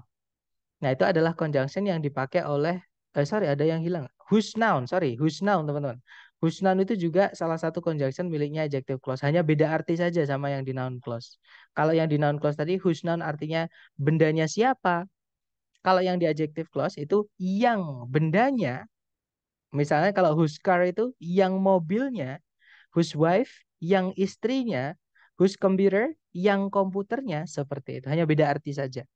Nah, itu adalah conjunction yang dipakai oleh eh sorry ada yang hilang. Whose noun, sorry, whose noun teman-teman. Husnan itu juga salah satu conjunction miliknya adjective clause. Hanya beda arti saja sama yang di noun clause. Kalau yang di noun clause tadi husnan artinya bendanya siapa. Kalau yang di adjective clause itu yang bendanya. Misalnya kalau whose car itu yang mobilnya, whose wife yang istrinya, whose computer yang komputernya seperti itu. Hanya beda arti saja.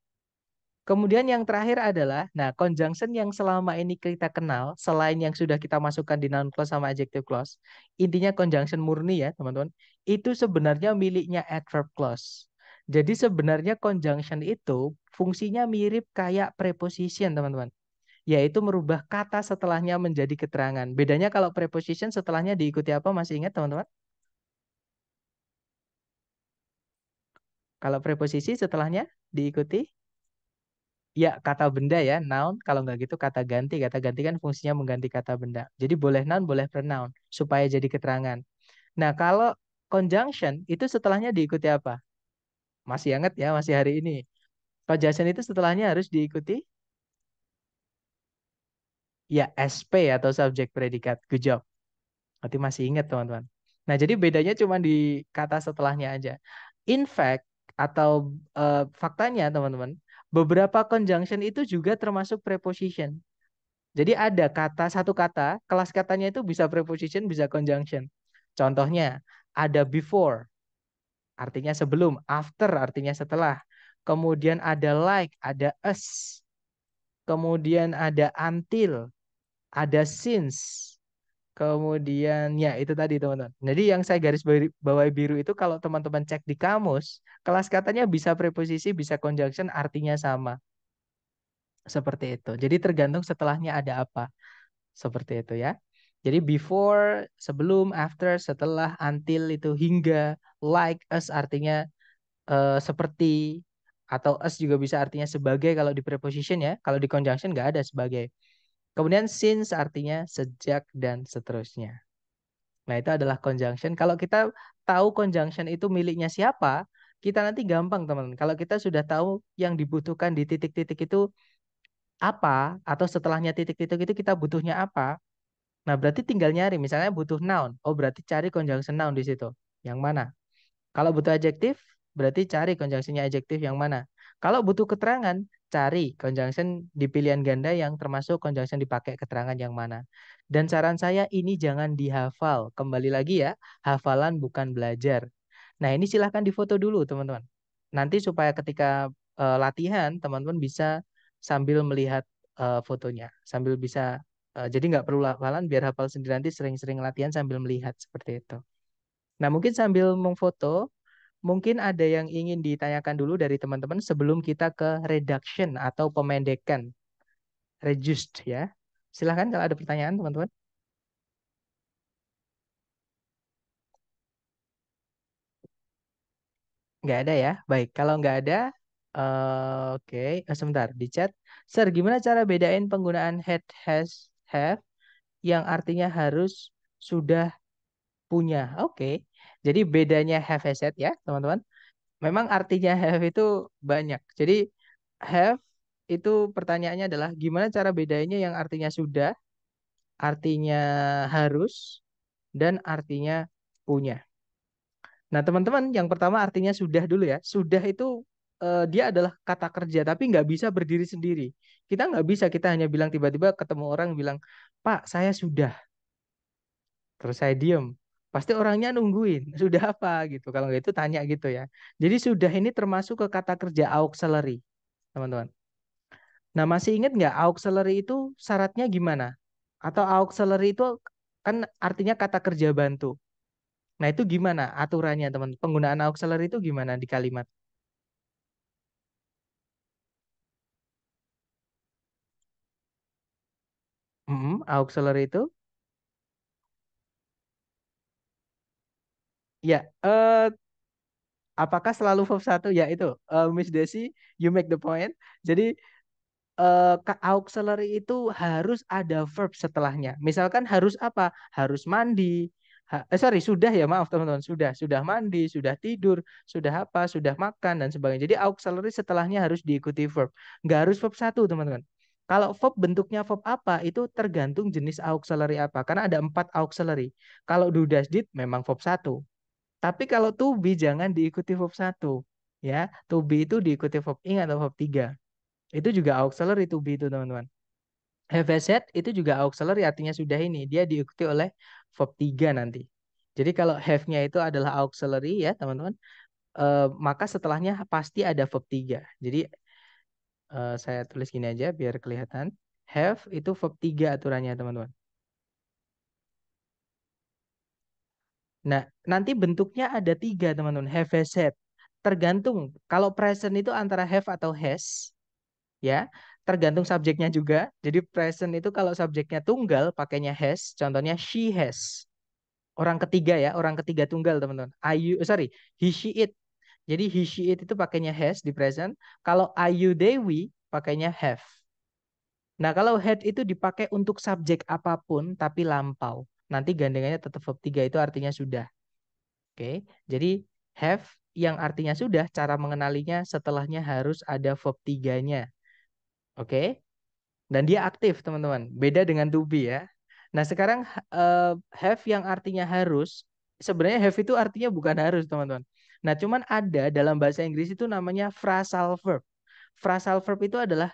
Kemudian yang terakhir adalah, nah conjunction yang selama ini kita kenal, selain yang sudah kita masukkan di noun clause sama adjective clause, intinya conjunction murni ya teman-teman, itu sebenarnya miliknya adverb clause. Jadi sebenarnya conjunction itu fungsinya mirip kayak preposition teman-teman. Yaitu merubah kata setelahnya menjadi keterangan. Bedanya kalau preposition setelahnya diikuti apa masih ingat teman-teman? Kalau preposisi setelahnya diikuti ya kata benda ya noun kalau nggak gitu kata ganti kata ganti kan fungsinya mengganti kata benda jadi boleh noun boleh pronoun supaya jadi keterangan nah kalau conjunction itu setelahnya diikuti apa masih inget ya masih hari ini conjunction itu setelahnya harus diikuti ya SP atau subject predikat good job berarti masih inget teman-teman nah jadi bedanya cuma di kata setelahnya aja in fact atau uh, faktanya teman-teman beberapa conjunction itu juga termasuk preposition. Jadi ada kata satu kata, kelas katanya itu bisa preposition, bisa conjunction. Contohnya ada before artinya sebelum, after artinya setelah. Kemudian ada like, ada as. Kemudian ada until, ada since. Kemudian ya itu tadi teman-teman. Jadi yang saya garis bawahi biru itu kalau teman-teman cek di kamus, kelas katanya bisa preposisi, bisa conjunction, artinya sama. Seperti itu. Jadi tergantung setelahnya ada apa. Seperti itu ya. Jadi before, sebelum, after, setelah, until itu hingga, like as artinya uh, seperti atau as juga bisa artinya sebagai kalau di preposition ya. Kalau di conjunction nggak ada sebagai. Kemudian since artinya sejak dan seterusnya. Nah, itu adalah conjunction. Kalau kita tahu conjunction itu miliknya siapa, kita nanti gampang, teman. teman Kalau kita sudah tahu yang dibutuhkan di titik-titik itu apa atau setelahnya titik-titik itu kita butuhnya apa, Nah, berarti tinggal nyari. Misalnya butuh noun. Oh, berarti cari conjunction noun di situ. Yang mana? Kalau butuh adjektif, berarti cari conjunctionnya adjektif yang mana? Kalau butuh keterangan, cari conjunction di pilihan ganda yang termasuk conjunction dipakai keterangan yang mana. Dan saran saya ini jangan dihafal. Kembali lagi ya, hafalan bukan belajar. Nah ini silahkan difoto dulu teman-teman. Nanti supaya ketika uh, latihan teman-teman bisa sambil melihat uh, fotonya, sambil bisa uh, jadi nggak perlu hafalan biar hafal sendiri nanti sering-sering latihan sambil melihat seperti itu. Nah mungkin sambil memfoto mungkin ada yang ingin ditanyakan dulu dari teman-teman sebelum kita ke reduction atau pemendekan. Reduced ya. Silahkan kalau ada pertanyaan teman-teman. Nggak ada ya? Baik, kalau nggak ada, uh, oke, okay. Eh, sebentar di chat. Sir, gimana cara bedain penggunaan head has, have yang artinya harus, sudah, punya? Oke, okay. Jadi bedanya have has ya, teman-teman. Memang artinya have itu banyak. Jadi have itu pertanyaannya adalah gimana cara bedanya yang artinya sudah, artinya harus, dan artinya punya. Nah, teman-teman, yang pertama artinya sudah dulu ya. Sudah itu eh, dia adalah kata kerja, tapi nggak bisa berdiri sendiri. Kita nggak bisa, kita hanya bilang tiba-tiba ketemu orang bilang, Pak, saya sudah. Terus saya diem pasti orangnya nungguin sudah apa gitu kalau nggak itu tanya gitu ya jadi sudah ini termasuk ke kata kerja auxiliary teman-teman nah masih ingat nggak auxiliary itu syaratnya gimana atau auxiliary itu kan artinya kata kerja bantu nah itu gimana aturannya teman penggunaan auxiliary itu gimana di kalimat mm -hmm, auxiliary itu Ya, eh apakah selalu verb satu? Ya itu, eh, Miss Desi, you make the point. Jadi eh, ke- auxiliary itu harus ada verb setelahnya. Misalkan harus apa? Harus mandi. Ha- eh, sorry, sudah ya, maaf teman-teman. Sudah, sudah mandi, sudah tidur, sudah apa, sudah makan dan sebagainya. Jadi auxiliary setelahnya harus diikuti verb. Nggak harus verb satu, teman-teman. Kalau verb bentuknya verb apa itu tergantung jenis auxiliary apa. Karena ada empat auxiliary. Kalau do does, did memang verb satu. Tapi kalau to be jangan diikuti verb 1 ya. To be itu diikuti verb ing atau verb 3. Itu juga auxiliary to be itu teman-teman. Have I said itu juga auxiliary artinya sudah ini. Dia diikuti oleh verb 3 nanti. Jadi kalau have-nya itu adalah auxiliary ya teman-teman. E, maka setelahnya pasti ada verb 3. Jadi e, saya tulis gini aja biar kelihatan. Have itu verb 3 aturannya teman-teman. Nah, nanti bentuknya ada tiga teman-teman, have, has, had. Tergantung, kalau present itu antara have atau has, ya tergantung subjeknya juga. Jadi present itu kalau subjeknya tunggal pakainya has, contohnya she has. Orang ketiga ya, orang ketiga tunggal teman-teman. Are you, sorry, he she it. Jadi he she it itu pakainya has di present. Kalau are you they we pakainya have. Nah kalau had itu dipakai untuk subjek apapun tapi lampau nanti gandengannya tetap verb 3 itu artinya sudah. Oke, jadi have yang artinya sudah, cara mengenalinya setelahnya harus ada verb 3-nya. Oke, dan dia aktif teman-teman, beda dengan to be ya. Nah sekarang eh, have yang artinya harus, sebenarnya have itu artinya bukan harus teman-teman. Nah cuman ada dalam bahasa Inggris itu namanya phrasal verb. Phrasal verb itu adalah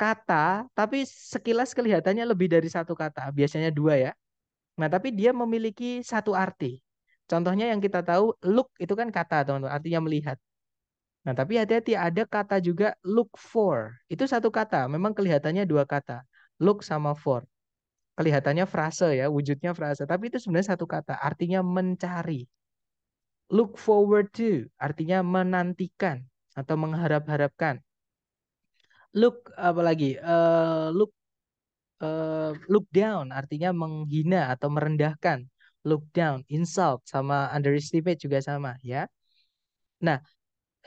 kata tapi sekilas kelihatannya lebih dari satu kata biasanya dua ya Nah, tapi dia memiliki satu arti. Contohnya yang kita tahu, look itu kan kata, teman-teman, artinya melihat. Nah, tapi hati-hati ada kata juga look for. Itu satu kata, memang kelihatannya dua kata. Look sama for. Kelihatannya frase ya, wujudnya frase. Tapi itu sebenarnya satu kata, artinya mencari. Look forward to, artinya menantikan atau mengharap-harapkan. Look apalagi uh, eh, look uh, look down artinya menghina atau merendahkan look down insult sama underestimate juga sama ya nah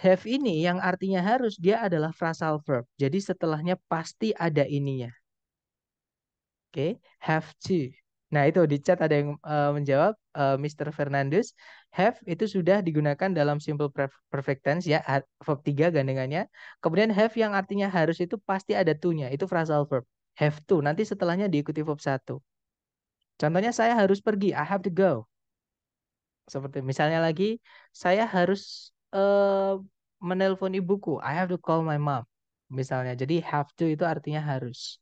have ini yang artinya harus dia adalah frasal verb jadi setelahnya pasti ada ininya oke okay? have to nah itu di chat ada yang uh, menjawab uh, eh, Mr. Fernandez have itu sudah digunakan dalam simple perfect tense ya verb tiga gandengannya kemudian have yang artinya harus itu pasti ada to-nya itu frasal verb have to. Nanti setelahnya diikuti verb satu. Contohnya saya harus pergi, I have to go. Seperti misalnya lagi, saya harus uh, menelpon ibuku, I have to call my mom. Misalnya, jadi have to itu artinya harus.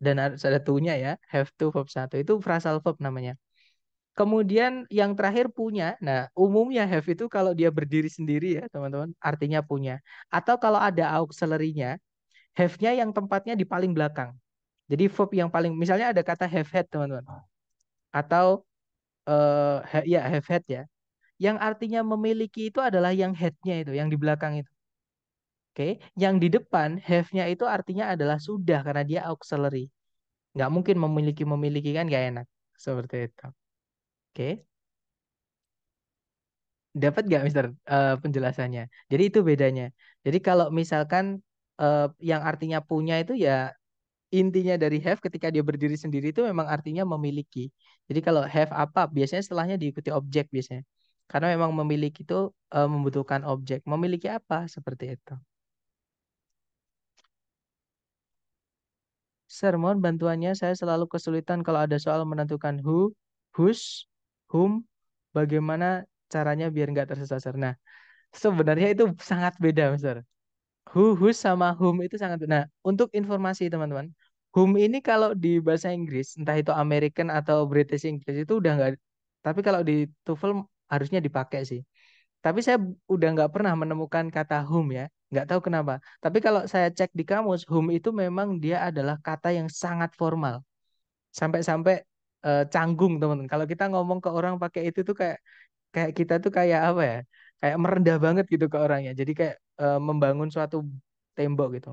Dan ada to ya, have to verb satu Itu frasal verb namanya. Kemudian yang terakhir punya. Nah, umumnya have itu kalau dia berdiri sendiri ya, teman-teman, artinya punya. Atau kalau ada auxiliary-nya, have-nya yang tempatnya di paling belakang. Jadi verb yang paling misalnya ada kata have had teman-teman. Ah. Atau uh, eh, ha, ya have had ya. Yang artinya memiliki itu adalah yang headnya itu, yang di belakang itu. Oke, okay? yang di depan have-nya itu artinya adalah sudah karena dia auxiliary. Nggak mungkin memiliki memiliki kan gak enak seperti itu. Oke. Okay? Dapat nggak Mister uh, penjelasannya? Jadi itu bedanya. Jadi kalau misalkan uh, yang artinya punya itu ya intinya dari have ketika dia berdiri sendiri itu memang artinya memiliki. Jadi kalau have apa biasanya setelahnya diikuti objek biasanya. Karena memang memiliki itu uh, membutuhkan objek. Memiliki apa seperti itu. Sir, mohon bantuannya. Saya selalu kesulitan kalau ada soal menentukan who, whose, whom, bagaimana caranya biar nggak tersesat, Sir. Nah, sebenarnya itu sangat beda, Sir. Who, whose sama whom itu sangat Nah, untuk informasi teman-teman, home ini kalau di bahasa Inggris entah itu American atau British English itu udah nggak tapi kalau di TOEFL harusnya dipakai sih tapi saya udah nggak pernah menemukan kata home ya nggak tahu kenapa tapi kalau saya cek di kamus home itu memang dia adalah kata yang sangat formal sampai-sampai uh, canggung teman-teman kalau kita ngomong ke orang pakai itu tuh kayak kayak kita tuh kayak apa ya kayak merendah banget gitu ke orangnya jadi kayak uh, membangun suatu tembok gitu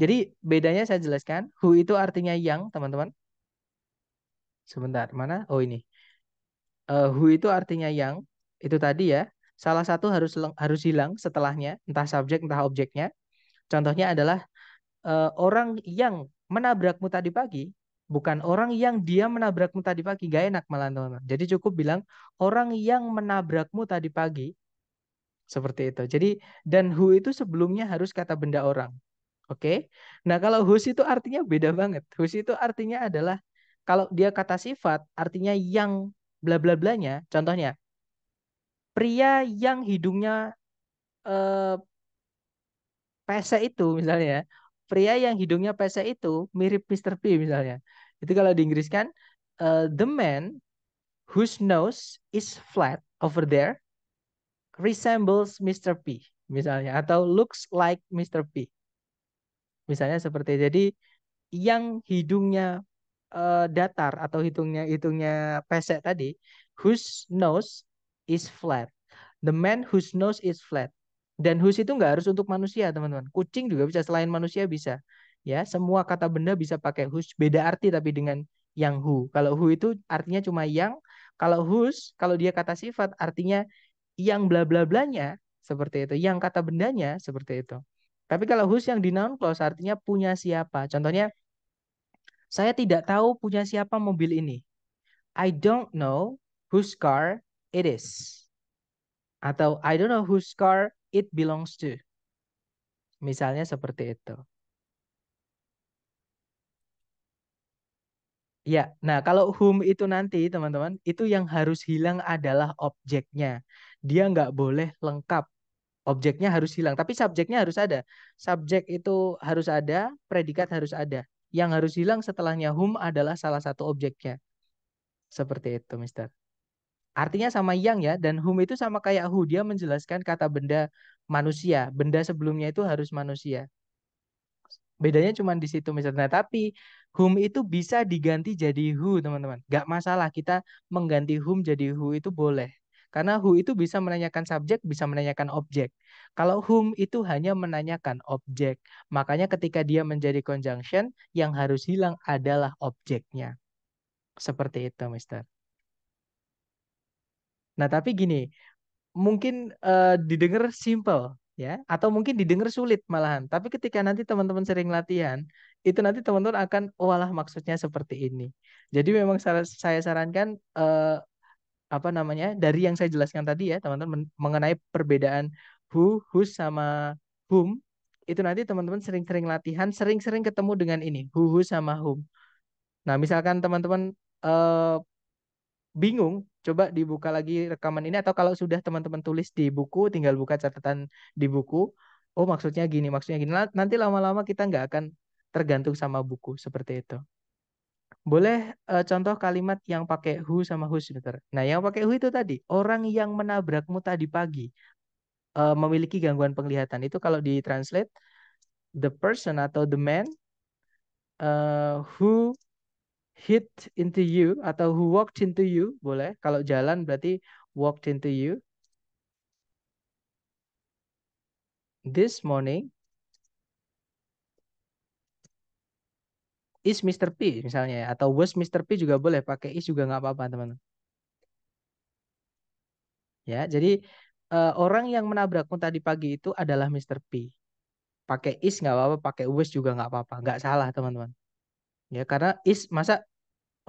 jadi bedanya saya jelaskan. Who itu artinya yang, teman-teman. Sebentar, mana? Oh ini. Uh, who itu artinya yang. Itu tadi ya. Salah satu harus harus hilang setelahnya. Entah subjek, entah objeknya. Contohnya adalah uh, orang yang menabrakmu tadi pagi bukan orang yang dia menabrakmu tadi pagi gak enak malah teman-teman jadi cukup bilang orang yang menabrakmu tadi pagi seperti itu jadi dan who itu sebelumnya harus kata benda orang Oke. Nah, kalau hus itu artinya beda banget. Hus itu artinya adalah kalau dia kata sifat artinya yang bla bla blanya. Contohnya pria yang hidungnya eh, pesek itu misalnya, ya. pria yang hidungnya pesek itu mirip Mr. P misalnya. Itu kalau di Inggris kan uh, the man whose nose is flat over there resembles Mr. P misalnya atau looks like Mr. P. Misalnya seperti jadi yang hidungnya uh, datar atau hitungnya hitungnya pesek tadi, whose nose is flat. The man whose nose is flat. Dan whose itu nggak harus untuk manusia, teman-teman. Kucing juga bisa selain manusia bisa. Ya, semua kata benda bisa pakai whose, beda arti tapi dengan yang who. Kalau who itu artinya cuma yang, kalau whose kalau dia kata sifat artinya yang bla bla blanya seperti itu, yang kata bendanya seperti itu. Tapi kalau whose yang di noun clause artinya punya siapa. Contohnya, saya tidak tahu punya siapa mobil ini. I don't know whose car it is. Atau I don't know whose car it belongs to. Misalnya seperti itu. Ya, nah kalau whom itu nanti teman-teman, itu yang harus hilang adalah objeknya. Dia nggak boleh lengkap objeknya harus hilang tapi subjeknya harus ada subjek itu harus ada predikat harus ada yang harus hilang setelahnya hum adalah salah satu objeknya seperti itu mister artinya sama yang ya dan hum itu sama kayak hu dia menjelaskan kata benda manusia benda sebelumnya itu harus manusia bedanya cuma di situ mister nah tapi hum itu bisa diganti jadi who teman-teman gak masalah kita mengganti hum jadi who itu boleh karena who itu bisa menanyakan subjek, bisa menanyakan objek. Kalau whom itu hanya menanyakan objek. Makanya ketika dia menjadi conjunction, yang harus hilang adalah objeknya. Seperti itu, Mister. Nah, tapi gini, mungkin uh, didengar simple, ya atau mungkin didengar sulit malahan tapi ketika nanti teman-teman sering latihan itu nanti teman-teman akan walah oh, maksudnya seperti ini jadi memang saya sarankan uh, apa namanya dari yang saya jelaskan tadi ya teman-teman mengenai perbedaan who, whose sama whom itu nanti teman-teman sering-sering latihan, sering-sering ketemu dengan ini who, who sama whom. Nah misalkan teman-teman uh, bingung, coba dibuka lagi rekaman ini atau kalau sudah teman-teman tulis di buku, tinggal buka catatan di buku. Oh maksudnya gini, maksudnya gini. Nah, nanti lama-lama kita nggak akan tergantung sama buku seperti itu. Boleh uh, contoh kalimat yang pakai who sama who sebentar. Nah, yang pakai who itu tadi, orang yang menabrakmu tadi pagi uh, memiliki gangguan penglihatan. Itu kalau di translate the person atau the man uh, who hit into you atau who walked into you boleh. Kalau jalan berarti walked into you. This morning is Mr. P misalnya ya atau was Mr. P juga boleh pakai is juga nggak apa-apa teman-teman. Ya, jadi uh, orang yang menabrakmu tadi pagi itu adalah Mr. P. Pakai is nggak apa-apa, pakai was juga nggak apa-apa, nggak salah teman-teman. Ya, karena is masa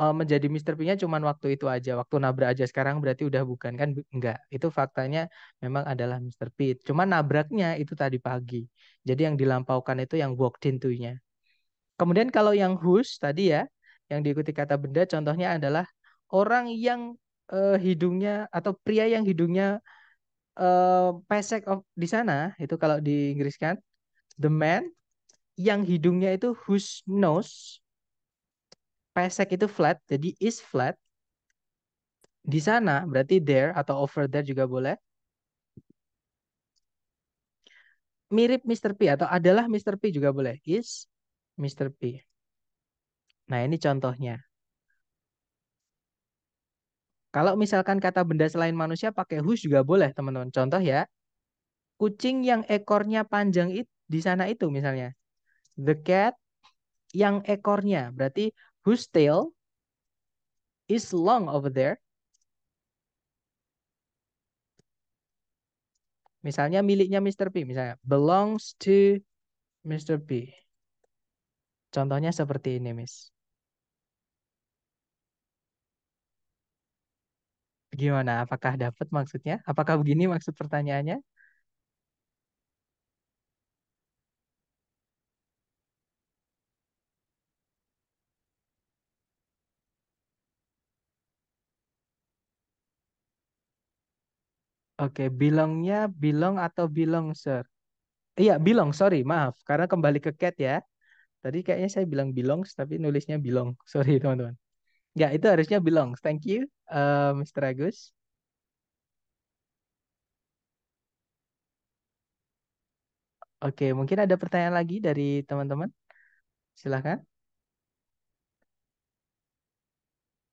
uh, menjadi Mr. P-nya cuma waktu itu aja, waktu nabrak aja. Sekarang berarti udah bukan kan? Enggak. Itu faktanya memang adalah Mr. P. Cuma nabraknya itu tadi pagi. Jadi yang dilampaukan itu yang walked into-nya. Kemudian kalau yang whose tadi ya, yang diikuti kata benda contohnya adalah orang yang uh, hidungnya atau pria yang hidungnya uh, pesek of, di sana itu kalau di Inggris kan the man yang hidungnya itu whose nose pesek itu flat jadi is flat di sana berarti there atau over there juga boleh mirip Mr. P atau adalah Mr. P juga boleh is Mr. P. Nah, ini contohnya. Kalau misalkan kata benda selain manusia pakai hus juga boleh, teman-teman. Contoh ya, kucing yang ekornya panjang itu di sana itu misalnya. The cat yang ekornya, berarti whose tail is long over there. Misalnya miliknya Mr. P, misalnya belongs to Mr. P. Contohnya seperti ini, Miss. Gimana? Apakah dapat maksudnya? Apakah begini maksud pertanyaannya? Oke, bilangnya bilang atau bilang, sir? Iya, bilang. sorry, maaf. Karena kembali ke cat ya. Tadi kayaknya saya bilang belongs tapi nulisnya belong. Sorry teman-teman. ya itu harusnya belongs. Thank you uh, eh, Mr. Agus. Oke, mungkin ada pertanyaan lagi dari teman-teman. Silahkan.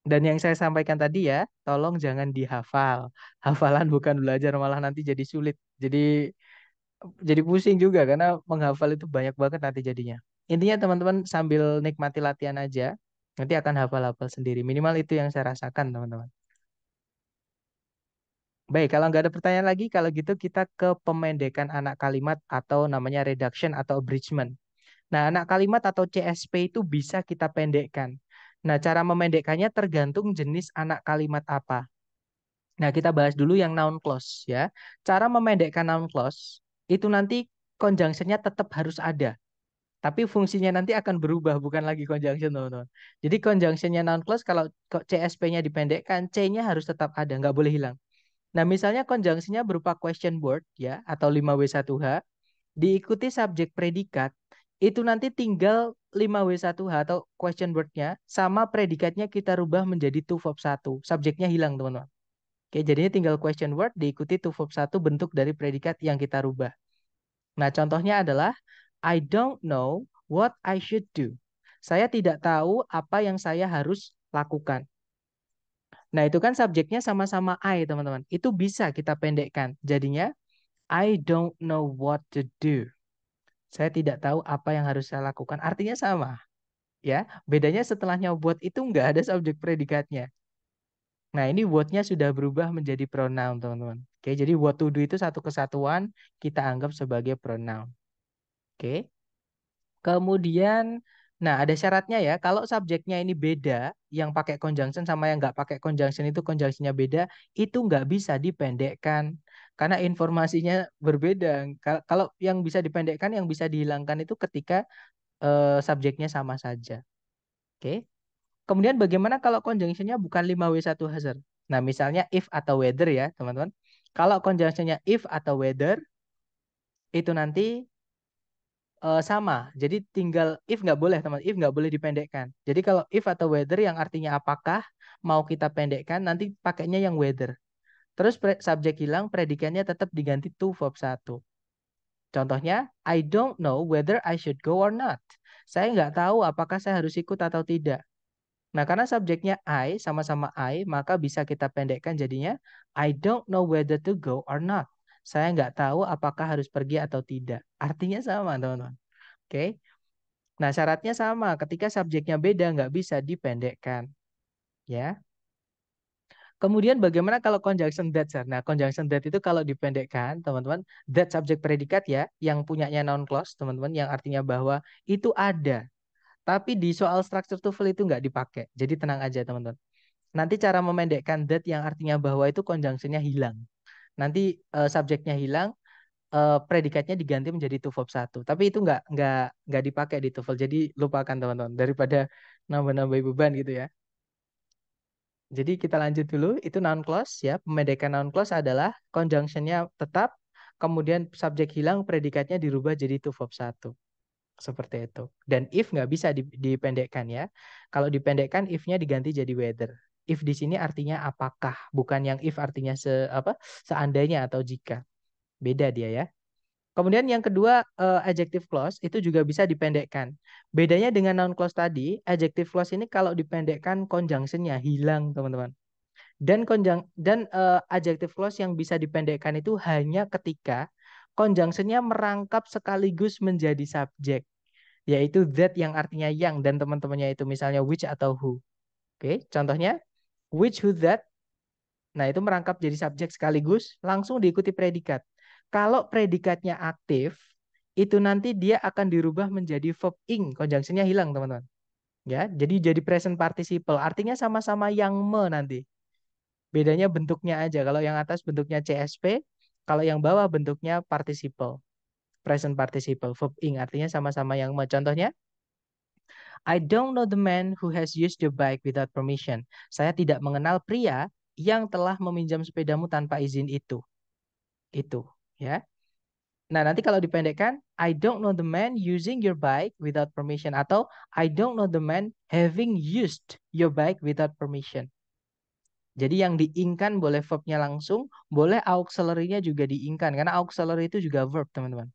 Dan yang saya sampaikan tadi ya, tolong jangan dihafal. Hafalan bukan belajar, malah nanti jadi sulit. Jadi jadi pusing juga karena menghafal itu banyak banget nanti jadinya intinya teman-teman sambil nikmati latihan aja nanti akan hafal-hafal sendiri minimal itu yang saya rasakan teman-teman baik kalau nggak ada pertanyaan lagi kalau gitu kita ke pemendekan anak kalimat atau namanya reduction atau abridgment nah anak kalimat atau CSP itu bisa kita pendekkan nah cara memendekkannya tergantung jenis anak kalimat apa nah kita bahas dulu yang noun clause ya cara memendekkan noun clause itu nanti konjungsinya tetap harus ada tapi fungsinya nanti akan berubah bukan lagi conjunction teman-teman. Jadi conjunctionnya noun plus kalau CSP-nya dipendekkan, C-nya harus tetap ada, nggak boleh hilang. Nah misalnya konjungsinya berupa question word ya atau 5W1H diikuti subjek predikat itu nanti tinggal 5W1H atau question word-nya sama predikatnya kita rubah menjadi two verb 1. Subjeknya hilang teman-teman. Oke, jadinya tinggal question word diikuti two verb 1 bentuk dari predikat yang kita rubah. Nah, contohnya adalah I don't know what I should do. Saya tidak tahu apa yang saya harus lakukan. Nah, itu kan subjeknya sama-sama I, teman-teman. Itu bisa kita pendekkan. Jadinya, I don't know what to do. Saya tidak tahu apa yang harus saya lakukan. Artinya sama. ya. Bedanya setelahnya what itu nggak ada subjek predikatnya. Nah, ini what-nya sudah berubah menjadi pronoun, teman-teman. Oke, jadi what to do itu satu kesatuan kita anggap sebagai pronoun. Oke. Kemudian, nah ada syaratnya ya. Kalau subjeknya ini beda, yang pakai conjunction sama yang nggak pakai conjunction itu conjunctionnya beda, itu nggak bisa dipendekkan karena informasinya berbeda. Kalau yang bisa dipendekkan, yang bisa dihilangkan itu ketika uh, subjeknya sama saja. Oke. Kemudian bagaimana kalau conjunctionnya bukan 5W1 hazard? Nah, misalnya if atau whether ya, teman-teman. Kalau conjunctionnya if atau whether, itu nanti uh, sama. Jadi tinggal if nggak boleh teman, if nggak boleh dipendekkan. Jadi kalau if atau whether yang artinya apakah mau kita pendekkan, nanti pakainya yang whether. Terus pre, subjek hilang, predikatnya tetap diganti to verb 1. Contohnya, I don't know whether I should go or not. Saya nggak tahu apakah saya harus ikut atau tidak. Nah, karena subjeknya I sama-sama I, maka bisa kita pendekkan jadinya I don't know whether to go or not saya nggak tahu apakah harus pergi atau tidak. Artinya sama, teman-teman. Oke. Okay? Nah, syaratnya sama. Ketika subjeknya beda, nggak bisa dipendekkan. Ya. Kemudian bagaimana kalau conjunction that, sir? Nah, conjunction that itu kalau dipendekkan, teman-teman, that subjek predikat ya, yang punyanya noun clause, teman-teman, yang artinya bahwa itu ada. Tapi di soal structure TOEFL itu nggak dipakai. Jadi tenang aja, teman-teman. Nanti cara memendekkan that yang artinya bahwa itu nya hilang nanti uh, subjeknya hilang uh, predikatnya diganti menjadi TOEFL satu tapi itu nggak nggak nggak dipakai di TOEFL jadi lupakan teman-teman daripada nambah nambah beban gitu ya jadi kita lanjut dulu itu noun clause ya pemedekan noun clause adalah conjunctionnya tetap kemudian subjek hilang predikatnya dirubah jadi TOEFL satu seperti itu dan if nggak bisa dipendekkan ya kalau dipendekkan if-nya diganti jadi weather if di sini artinya apakah, bukan yang if artinya se apa seandainya atau jika. Beda dia ya. Kemudian yang kedua uh, adjective clause itu juga bisa dipendekkan. Bedanya dengan noun clause tadi, adjective clause ini kalau dipendekkan conjunctionnya hilang teman-teman. Dan konjang dan uh, adjective clause yang bisa dipendekkan itu hanya ketika conjunctionnya merangkap sekaligus menjadi subjek, yaitu that yang artinya yang dan teman-temannya itu misalnya which atau who. Oke, contohnya which who that nah itu merangkap jadi subjek sekaligus langsung diikuti predikat kalau predikatnya aktif itu nanti dia akan dirubah menjadi verb ing konjungsinya hilang teman-teman ya jadi jadi present participle artinya sama-sama yang me nanti bedanya bentuknya aja kalau yang atas bentuknya CSP kalau yang bawah bentuknya participle present participle verb ing artinya sama-sama yang me contohnya I don't know the man who has used your bike without permission. Saya tidak mengenal pria yang telah meminjam sepedamu tanpa izin itu. Itu, ya. Nah, nanti kalau dipendekkan, I don't know the man using your bike without permission atau I don't know the man having used your bike without permission. Jadi yang diingkan boleh verbnya langsung, boleh auxiliary-nya juga diingkan karena auxiliary itu juga verb, teman-teman.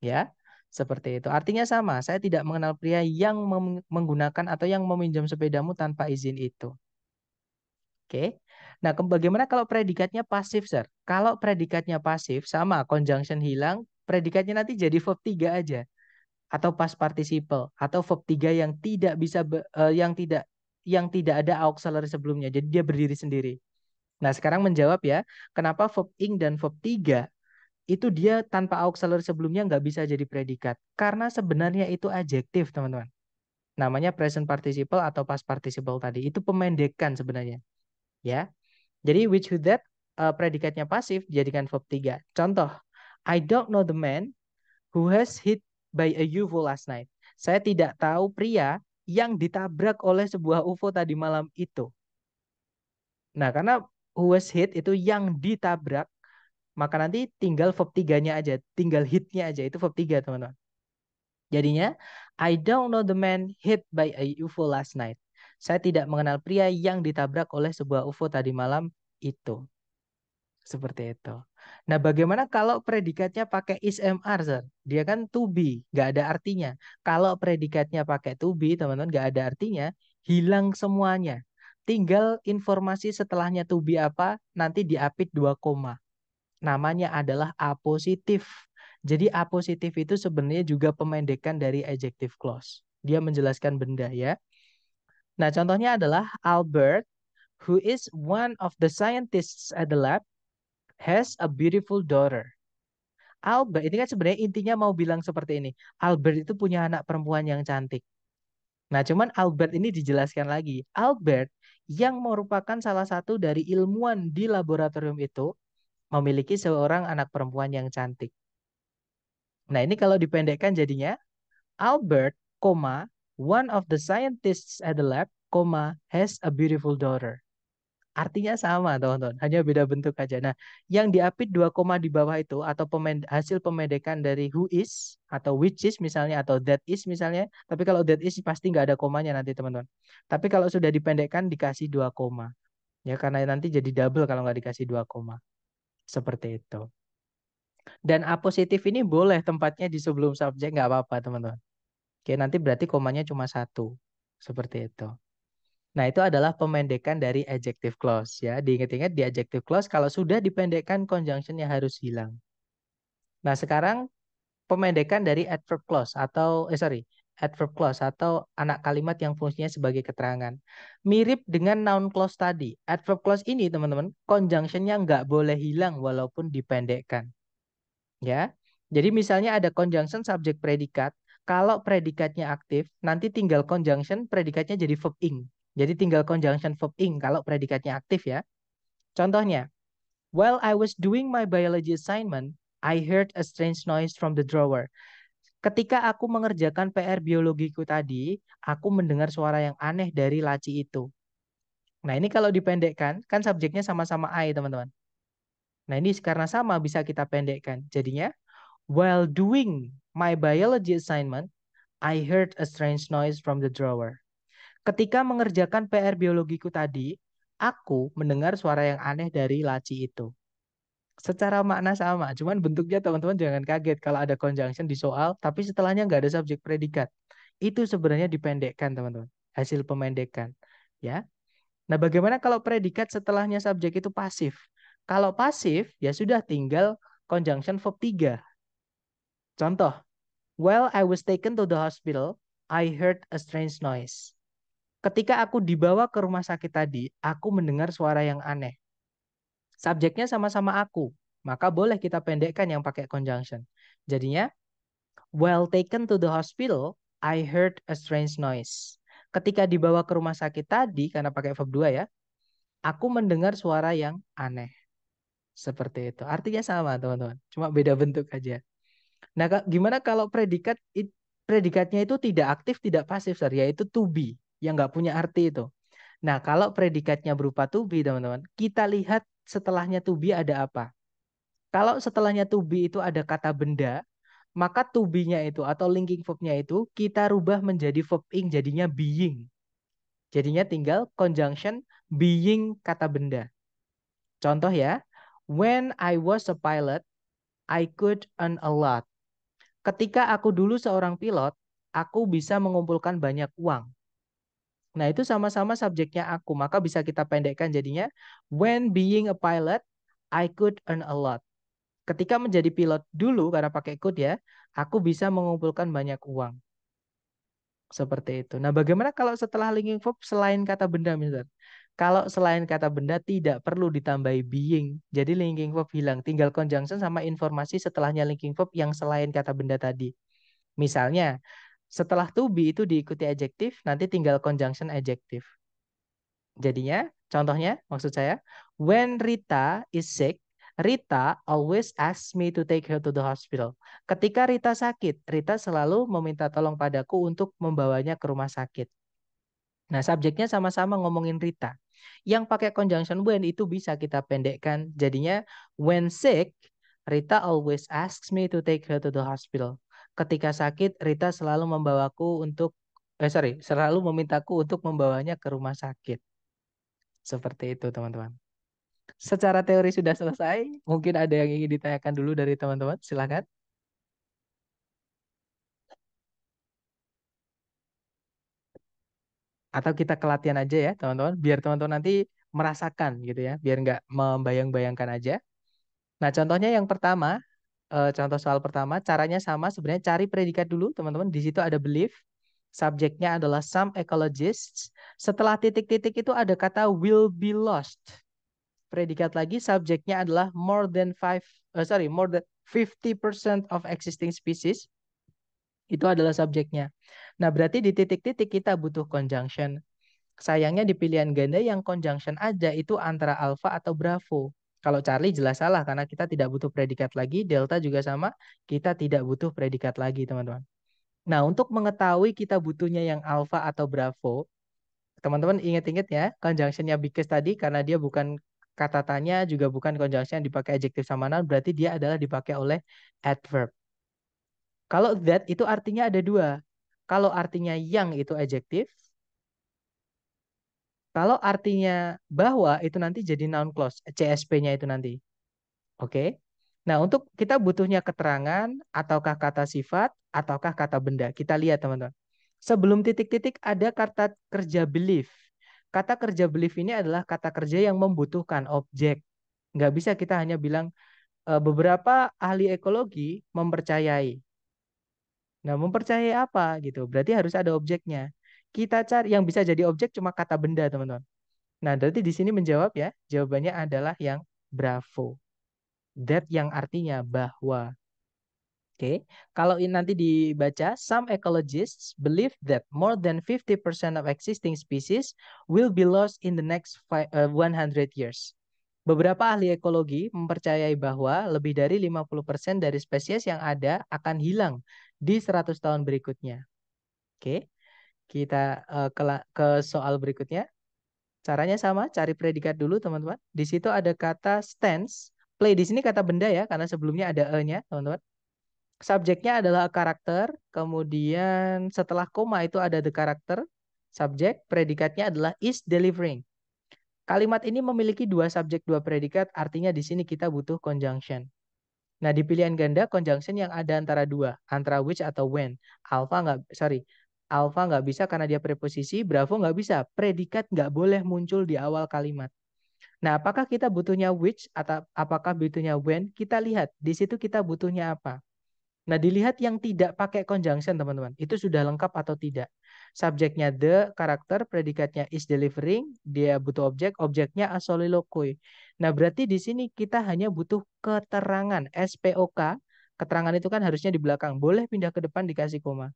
Ya. Seperti itu. Artinya sama, saya tidak mengenal pria yang menggunakan atau yang meminjam sepedamu tanpa izin itu. Oke. Nah, bagaimana kalau predikatnya pasif, Sir? Kalau predikatnya pasif, sama, conjunction hilang, predikatnya nanti jadi verb 3 aja. Atau past participle, atau verb 3 yang tidak bisa uh, yang tidak yang tidak ada auxiliary sebelumnya. Jadi dia berdiri sendiri. Nah, sekarang menjawab ya, kenapa verb ing dan verb 3 itu dia tanpa auxiliar sebelumnya nggak bisa jadi predikat karena sebenarnya itu adjektif teman-teman namanya present participle atau past participle tadi itu pemendekan sebenarnya ya jadi which with that uh, predikatnya pasif jadikan verb 3 contoh I don't know the man who has hit by a UFO last night saya tidak tahu pria yang ditabrak oleh sebuah UFO tadi malam itu nah karena who was hit itu yang ditabrak maka nanti tinggal verb 3-nya aja, tinggal hit-nya aja, itu verb 3 teman-teman. Jadinya, I don't know the man hit by a UFO last night. Saya tidak mengenal pria yang ditabrak oleh sebuah UFO tadi malam itu. Seperti itu. Nah, bagaimana kalau predikatnya pakai is are, sir? Dia kan to be, nggak ada artinya. Kalau predikatnya pakai to be, teman-teman, nggak ada artinya, hilang semuanya. Tinggal informasi setelahnya to be apa, nanti diapit dua koma namanya adalah apositif. Jadi apositif itu sebenarnya juga pemendekan dari adjective clause. Dia menjelaskan benda ya. Nah, contohnya adalah Albert, who is one of the scientists at the lab, has a beautiful daughter. Albert, ini kan sebenarnya intinya mau bilang seperti ini. Albert itu punya anak perempuan yang cantik. Nah, cuman Albert ini dijelaskan lagi. Albert yang merupakan salah satu dari ilmuwan di laboratorium itu memiliki seorang anak perempuan yang cantik. Nah, ini kalau dipendekkan jadinya Albert, comma, one of the scientists at the lab, comma, has a beautiful daughter. Artinya sama, teman-teman. Hanya beda bentuk aja. Nah, yang diapit dua koma di bawah itu atau pemend hasil pemendekan dari who is atau which is misalnya atau that is misalnya. Tapi kalau that is pasti nggak ada komanya nanti, teman-teman. Tapi kalau sudah dipendekkan dikasih dua koma. Ya, karena nanti jadi double kalau nggak dikasih dua koma. Seperti itu. Dan A positif ini boleh tempatnya di sebelum subjek, nggak apa-apa teman-teman. Oke, nanti berarti komanya cuma satu. Seperti itu. Nah, itu adalah pemendekan dari adjective clause ya. Diingat-ingat di adjective clause kalau sudah dipendekkan conjunctionnya harus hilang. Nah, sekarang pemendekan dari adverb clause atau eh sorry, adverb clause atau anak kalimat yang fungsinya sebagai keterangan. Mirip dengan noun clause tadi. Adverb clause ini teman-teman, conjunction nya nggak boleh hilang walaupun dipendekkan. Ya, Jadi misalnya ada conjunction subject predikat, kalau predikatnya aktif, nanti tinggal conjunction, predikatnya jadi verb ing. Jadi tinggal conjunction verb ing kalau predikatnya aktif ya. Contohnya, while I was doing my biology assignment, I heard a strange noise from the drawer. Ketika aku mengerjakan PR biologiku tadi, aku mendengar suara yang aneh dari laci itu. Nah, ini kalau dipendekkan, kan subjeknya sama-sama I, ya, teman-teman. Nah, ini karena sama bisa kita pendekkan. Jadinya, while doing my biology assignment, I heard a strange noise from the drawer. Ketika mengerjakan PR biologiku tadi, aku mendengar suara yang aneh dari laci itu secara makna sama, cuman bentuknya teman-teman jangan kaget kalau ada conjunction di soal, tapi setelahnya nggak ada subjek predikat. Itu sebenarnya dipendekkan teman-teman, hasil pemendekan. ya. Nah bagaimana kalau predikat setelahnya subjek itu pasif? Kalau pasif, ya sudah tinggal conjunction verb 3. Contoh, well I was taken to the hospital, I heard a strange noise. Ketika aku dibawa ke rumah sakit tadi, aku mendengar suara yang aneh subjeknya sama-sama aku, maka boleh kita pendekkan yang pakai conjunction. Jadinya, while taken to the hospital, I heard a strange noise. Ketika dibawa ke rumah sakit tadi, karena pakai verb 2 ya, aku mendengar suara yang aneh. Seperti itu. Artinya sama, teman-teman. Cuma beda bentuk aja. Nah, gimana kalau predikat predikatnya itu tidak aktif, tidak pasif, sir, yaitu to be, yang nggak punya arti itu. Nah, kalau predikatnya berupa to be, teman-teman, kita lihat setelahnya to be ada apa. Kalau setelahnya to be itu ada kata benda, maka to be-nya itu atau linking verb-nya itu kita rubah menjadi verb ing jadinya being. Jadinya tinggal conjunction being kata benda. Contoh ya, when I was a pilot, I could earn a lot. Ketika aku dulu seorang pilot, aku bisa mengumpulkan banyak uang. Nah, itu sama-sama subjeknya aku, maka bisa kita pendekkan jadinya when being a pilot, I could earn a lot. Ketika menjadi pilot dulu karena pakai could ya, aku bisa mengumpulkan banyak uang. Seperti itu. Nah, bagaimana kalau setelah linking verb selain kata benda, misalnya? Kalau selain kata benda tidak perlu ditambahi being. Jadi linking verb hilang, tinggal conjunction sama informasi setelahnya linking verb yang selain kata benda tadi. Misalnya, setelah to be itu diikuti adjektif, nanti tinggal conjunction adjektif. Jadinya, contohnya, maksud saya, when Rita is sick, Rita always asks me to take her to the hospital. Ketika Rita sakit, Rita selalu meminta tolong padaku untuk membawanya ke rumah sakit. Nah, subjeknya sama-sama ngomongin Rita. Yang pakai conjunction when itu bisa kita pendekkan. Jadinya, when sick, Rita always asks me to take her to the hospital. Ketika sakit, Rita selalu membawaku untuk eh sorry, selalu memintaku untuk membawanya ke rumah sakit. Seperti itu, teman-teman. Secara teori sudah selesai, mungkin ada yang ingin ditanyakan dulu dari teman-teman, silakan. Atau kita ke latihan aja ya, teman-teman, biar teman-teman nanti merasakan gitu ya, biar nggak membayang-bayangkan aja. Nah, contohnya yang pertama, uh, contoh soal pertama caranya sama sebenarnya cari predikat dulu teman-teman di situ ada belief subjeknya adalah some ecologists setelah titik-titik itu ada kata will be lost predikat lagi subjeknya adalah more than five uh, sorry more than 50% of existing species itu adalah subjeknya. Nah, berarti di titik-titik kita butuh conjunction. Sayangnya di pilihan ganda yang conjunction aja itu antara alfa atau bravo. Kalau Charlie jelas salah karena kita tidak butuh predikat lagi, delta juga sama, kita tidak butuh predikat lagi, teman-teman. Nah, untuk mengetahui kita butuhnya yang alpha atau bravo, teman-teman ingat-ingat ya, nya because tadi karena dia bukan kata tanya juga bukan conjunction yang dipakai adjective sama noun, berarti dia adalah dipakai oleh adverb. Kalau that itu artinya ada dua. Kalau artinya yang itu adjective, kalau artinya bahwa itu nanti jadi noun clause, CSP-nya itu nanti. Oke. Nah, untuk kita butuhnya keterangan ataukah kata sifat ataukah kata benda. Kita lihat, teman-teman. Sebelum titik-titik ada kata kerja belief. Kata kerja belief ini adalah kata kerja yang membutuhkan objek. Nggak bisa kita hanya bilang eh, beberapa ahli ekologi mempercayai. Nah, mempercayai apa gitu? Berarti harus ada objeknya kita cari yang bisa jadi objek cuma kata benda, teman-teman. Nah, berarti di sini menjawab ya, jawabannya adalah yang bravo. That yang artinya bahwa. Oke, okay. kalau ini nanti dibaca, some ecologists believe that more than 50% of existing species will be lost in the next five, uh, 100 years. Beberapa ahli ekologi mempercayai bahwa lebih dari 50% dari spesies yang ada akan hilang di 100 tahun berikutnya. Oke. Okay. Kita uh, eh, ke, ke soal berikutnya. Caranya sama, cari predikat dulu teman-teman. Di situ ada kata stance. Play di sini kata benda ya, karena sebelumnya ada e-nya teman-teman. Subjeknya adalah karakter, kemudian setelah koma itu ada the character Subjek, predikatnya adalah is delivering. Kalimat ini memiliki dua subjek, dua predikat, artinya di sini kita butuh conjunction. Nah, di pilihan ganda, conjunction yang ada antara dua, antara which atau when. Alpha nggak, sorry, Alfa nggak bisa karena dia preposisi, Bravo nggak bisa. Predikat nggak boleh muncul di awal kalimat. Nah, apakah kita butuhnya which atau apakah butuhnya when? Kita lihat di situ kita butuhnya apa. Nah, dilihat yang tidak pakai conjunction, teman-teman. Itu sudah lengkap atau tidak. Subjeknya the, karakter, predikatnya is delivering, dia butuh objek, objeknya a soliloquy. Nah, berarti di sini kita hanya butuh keterangan, SPOK. Keterangan itu kan harusnya di belakang. Boleh pindah ke depan dikasih koma.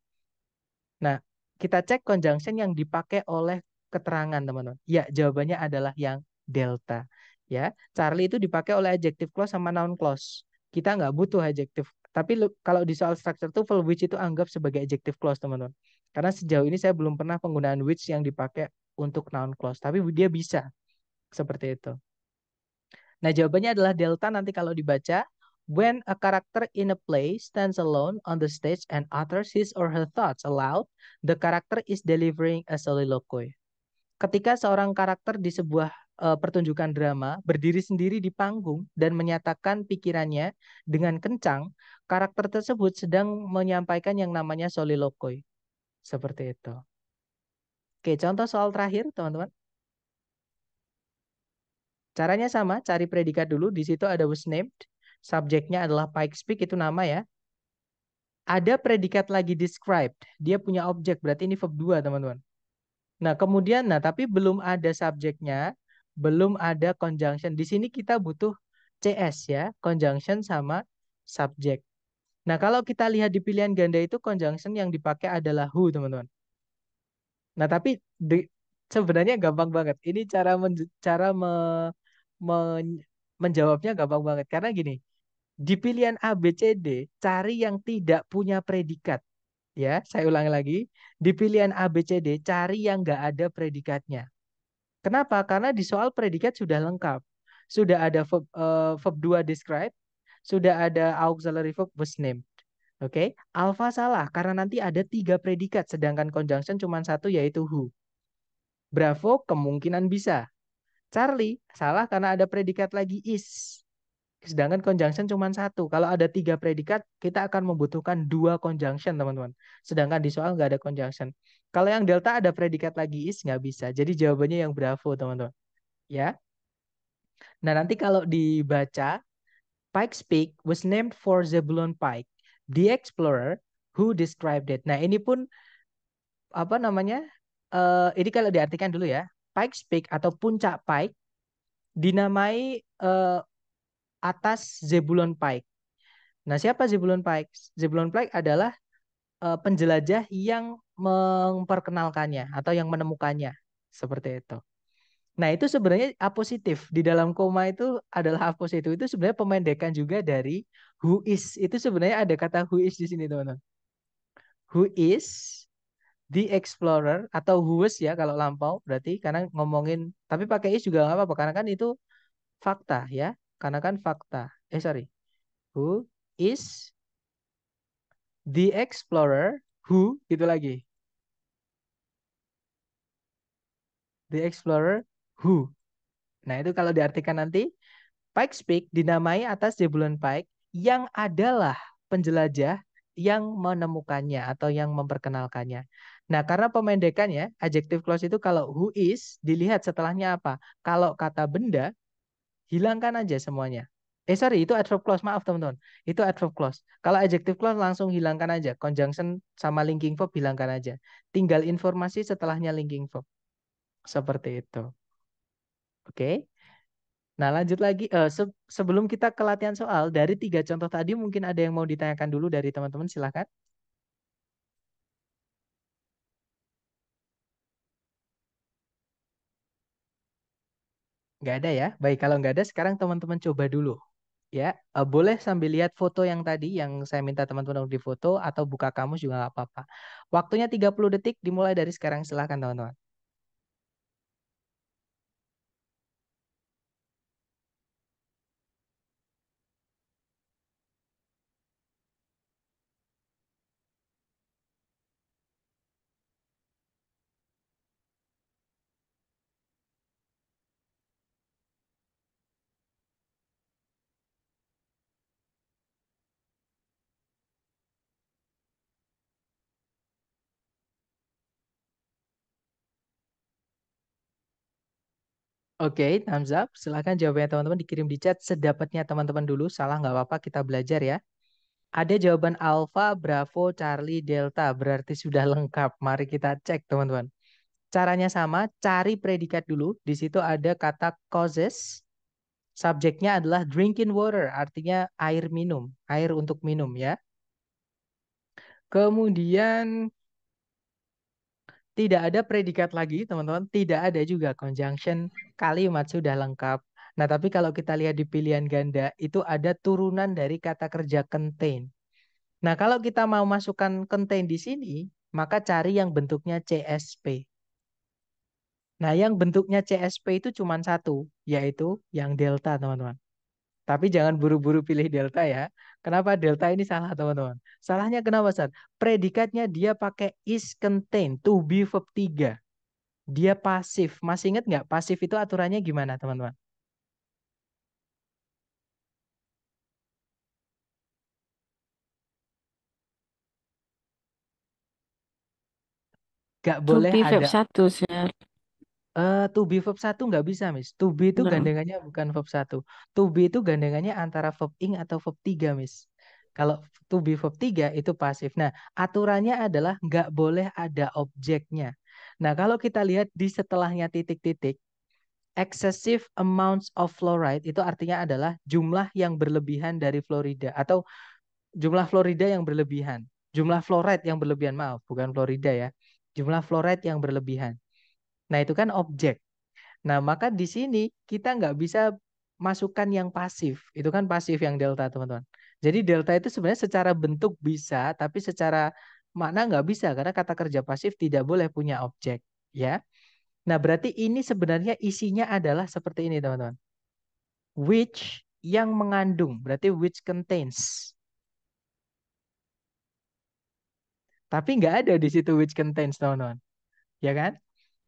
Nah, kita cek conjunction yang dipakai oleh keterangan, teman-teman. Ya, jawabannya adalah yang delta. Ya, Charlie itu dipakai oleh adjective clause sama noun clause. Kita nggak butuh adjective. Tapi kalau di soal structure tuh full which itu anggap sebagai adjective clause, teman-teman. Karena sejauh ini saya belum pernah penggunaan which yang dipakai untuk noun clause. Tapi dia bisa. Seperti itu. Nah, jawabannya adalah delta nanti kalau dibaca When a character in a play stands alone on the stage and utters his or her thoughts aloud, the character is delivering a soliloquy. Ketika seorang karakter di sebuah uh, pertunjukan drama berdiri sendiri di panggung dan menyatakan pikirannya dengan kencang, karakter tersebut sedang menyampaikan yang namanya soliloquy. Seperti itu. Oke, contoh soal terakhir, teman-teman. Caranya sama, cari predikat dulu. Di situ ada was named subjeknya adalah Pikes Peak itu nama ya. Ada predikat lagi described, dia punya objek, berarti ini verb 2 teman-teman. Nah kemudian, nah tapi belum ada subjeknya, belum ada conjunction. Di sini kita butuh CS ya, conjunction sama subjek. Nah kalau kita lihat di pilihan ganda itu conjunction yang dipakai adalah who teman-teman. Nah tapi di, sebenarnya gampang banget. Ini cara men, cara me, me, menjawabnya gampang banget karena gini di pilihan A, B, C, D, cari yang tidak punya predikat. Ya, saya ulangi lagi. Di pilihan A, B, C, D, cari yang nggak ada predikatnya. Kenapa? Karena di soal predikat sudah lengkap. Sudah ada verb, uh, verb 2 describe, sudah ada auxiliary verb was named. Oke, okay? alfa salah karena nanti ada tiga predikat, sedangkan conjunction cuma satu yaitu who. Bravo kemungkinan bisa. Charlie salah karena ada predikat lagi is. Sedangkan conjunction cuma satu. Kalau ada tiga predikat, kita akan membutuhkan dua conjunction, teman-teman. Sedangkan di soal nggak ada conjunction. Kalau yang delta ada predikat lagi is, nggak bisa. Jadi jawabannya yang bravo, teman-teman. Ya. Nah, nanti kalau dibaca, Pike's Peak was named for Zebulon Pike, the explorer who described it. Nah, ini pun apa namanya? Uh, ini kalau diartikan dulu ya. Pike's Peak atau puncak Pike dinamai uh, atas Zebulon Pike. Nah, siapa Zebulon Pike? Zebulon Pike adalah uh, penjelajah yang memperkenalkannya atau yang menemukannya, seperti itu. Nah, itu sebenarnya A positif. Di dalam koma itu adalah A positif. Itu sebenarnya pemendekan juga dari who is. Itu sebenarnya ada kata who is di sini, teman-teman. Who is the explorer atau who is ya kalau lampau berarti karena ngomongin tapi pakai is juga nggak apa-apa karena kan itu fakta ya. Karena kan fakta. Eh sorry. Who is the explorer who gitu lagi. The explorer who. Nah itu kalau diartikan nanti Pike Peak dinamai atas Zebulon Pike yang adalah penjelajah yang menemukannya atau yang memperkenalkannya. Nah, karena pemendekannya, adjective clause itu kalau who is dilihat setelahnya apa. Kalau kata benda hilangkan aja semuanya. Eh sorry, itu adverb clause, maaf teman-teman. Itu adverb clause. Kalau adjective clause langsung hilangkan aja. Conjunction sama linking verb hilangkan aja. Tinggal informasi setelahnya linking verb. Seperti itu. Oke. Okay? Nah, lanjut lagi. Uh, se sebelum kita ke latihan soal, dari tiga contoh tadi mungkin ada yang mau ditanyakan dulu dari teman-teman, silahkan. Nggak ada ya. Baik, kalau nggak ada sekarang teman-teman coba dulu. Ya, uh, boleh sambil lihat foto yang tadi yang saya minta teman-teman untuk difoto atau buka kamus juga nggak apa-apa. Waktunya 30 detik dimulai dari sekarang silahkan teman-teman. Oke, thumbs up. Silahkan jawabannya teman-teman dikirim di chat sedapatnya teman-teman dulu. Salah nggak apa-apa, kita belajar ya. Ada jawaban Alpha, Bravo, Charlie, Delta. Berarti sudah lengkap. Mari kita cek teman-teman. Caranya sama, cari predikat dulu. Di situ ada kata causes. Subjeknya adalah drinking water, artinya air minum. Air untuk minum ya. Kemudian tidak ada predikat lagi, teman-teman. Tidak ada juga conjunction. Kalimat sudah lengkap. Nah, tapi kalau kita lihat di pilihan ganda, itu ada turunan dari kata kerja contain. Nah, kalau kita mau masukkan contain di sini, maka cari yang bentuknya CSP. Nah, yang bentuknya CSP itu cuma satu, yaitu yang delta, teman-teman. Tapi jangan buru-buru pilih delta ya. Kenapa delta ini salah teman-teman? Salahnya kenapa Sat? Predikatnya dia pakai is contained to be verb 3. Dia pasif. Masih ingat nggak pasif itu aturannya gimana teman-teman? Gak boleh ada. Verb 1, Eh, to be verb 1 nggak bisa, Miss. To be itu nah. gandengannya bukan verb 1. To be itu gandengannya antara verb ing atau verb 3, Miss. Kalau to be verb 3 itu pasif. Nah, aturannya adalah nggak boleh ada objeknya. Nah, kalau kita lihat di setelahnya titik-titik, excessive amounts of fluoride itu artinya adalah jumlah yang berlebihan dari Florida atau jumlah Florida yang berlebihan. Jumlah fluoride yang berlebihan, maaf, bukan Florida ya. Jumlah fluoride yang berlebihan. Nah, itu kan objek. Nah, maka di sini kita nggak bisa masukkan yang pasif. Itu kan pasif yang delta, teman-teman. Jadi delta itu sebenarnya secara bentuk bisa, tapi secara makna nggak bisa karena kata kerja pasif tidak boleh punya objek, ya. Nah, berarti ini sebenarnya isinya adalah seperti ini, teman-teman. Which yang mengandung, berarti which contains. Tapi nggak ada di situ which contains, teman-teman. Ya kan?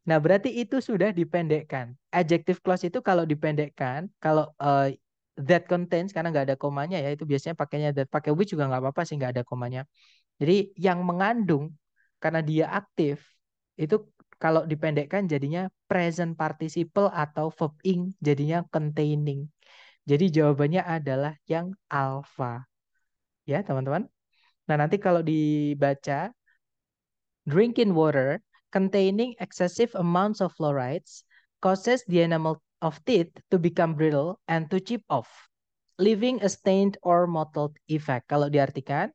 Nah, berarti itu sudah dipendekkan. Adjective clause itu kalau dipendekkan, kalau uh, that contains karena nggak ada komanya ya, itu biasanya pakainya that. Pakai which juga nggak apa-apa sih nggak ada komanya. Jadi yang mengandung karena dia aktif itu kalau dipendekkan jadinya present participle atau verb ing jadinya containing. Jadi jawabannya adalah yang alpha Ya, teman-teman. Nah, nanti kalau dibaca drinking water containing excessive amounts of fluorides causes the enamel of teeth to become brittle and to chip off, leaving a stained or mottled effect. Kalau diartikan,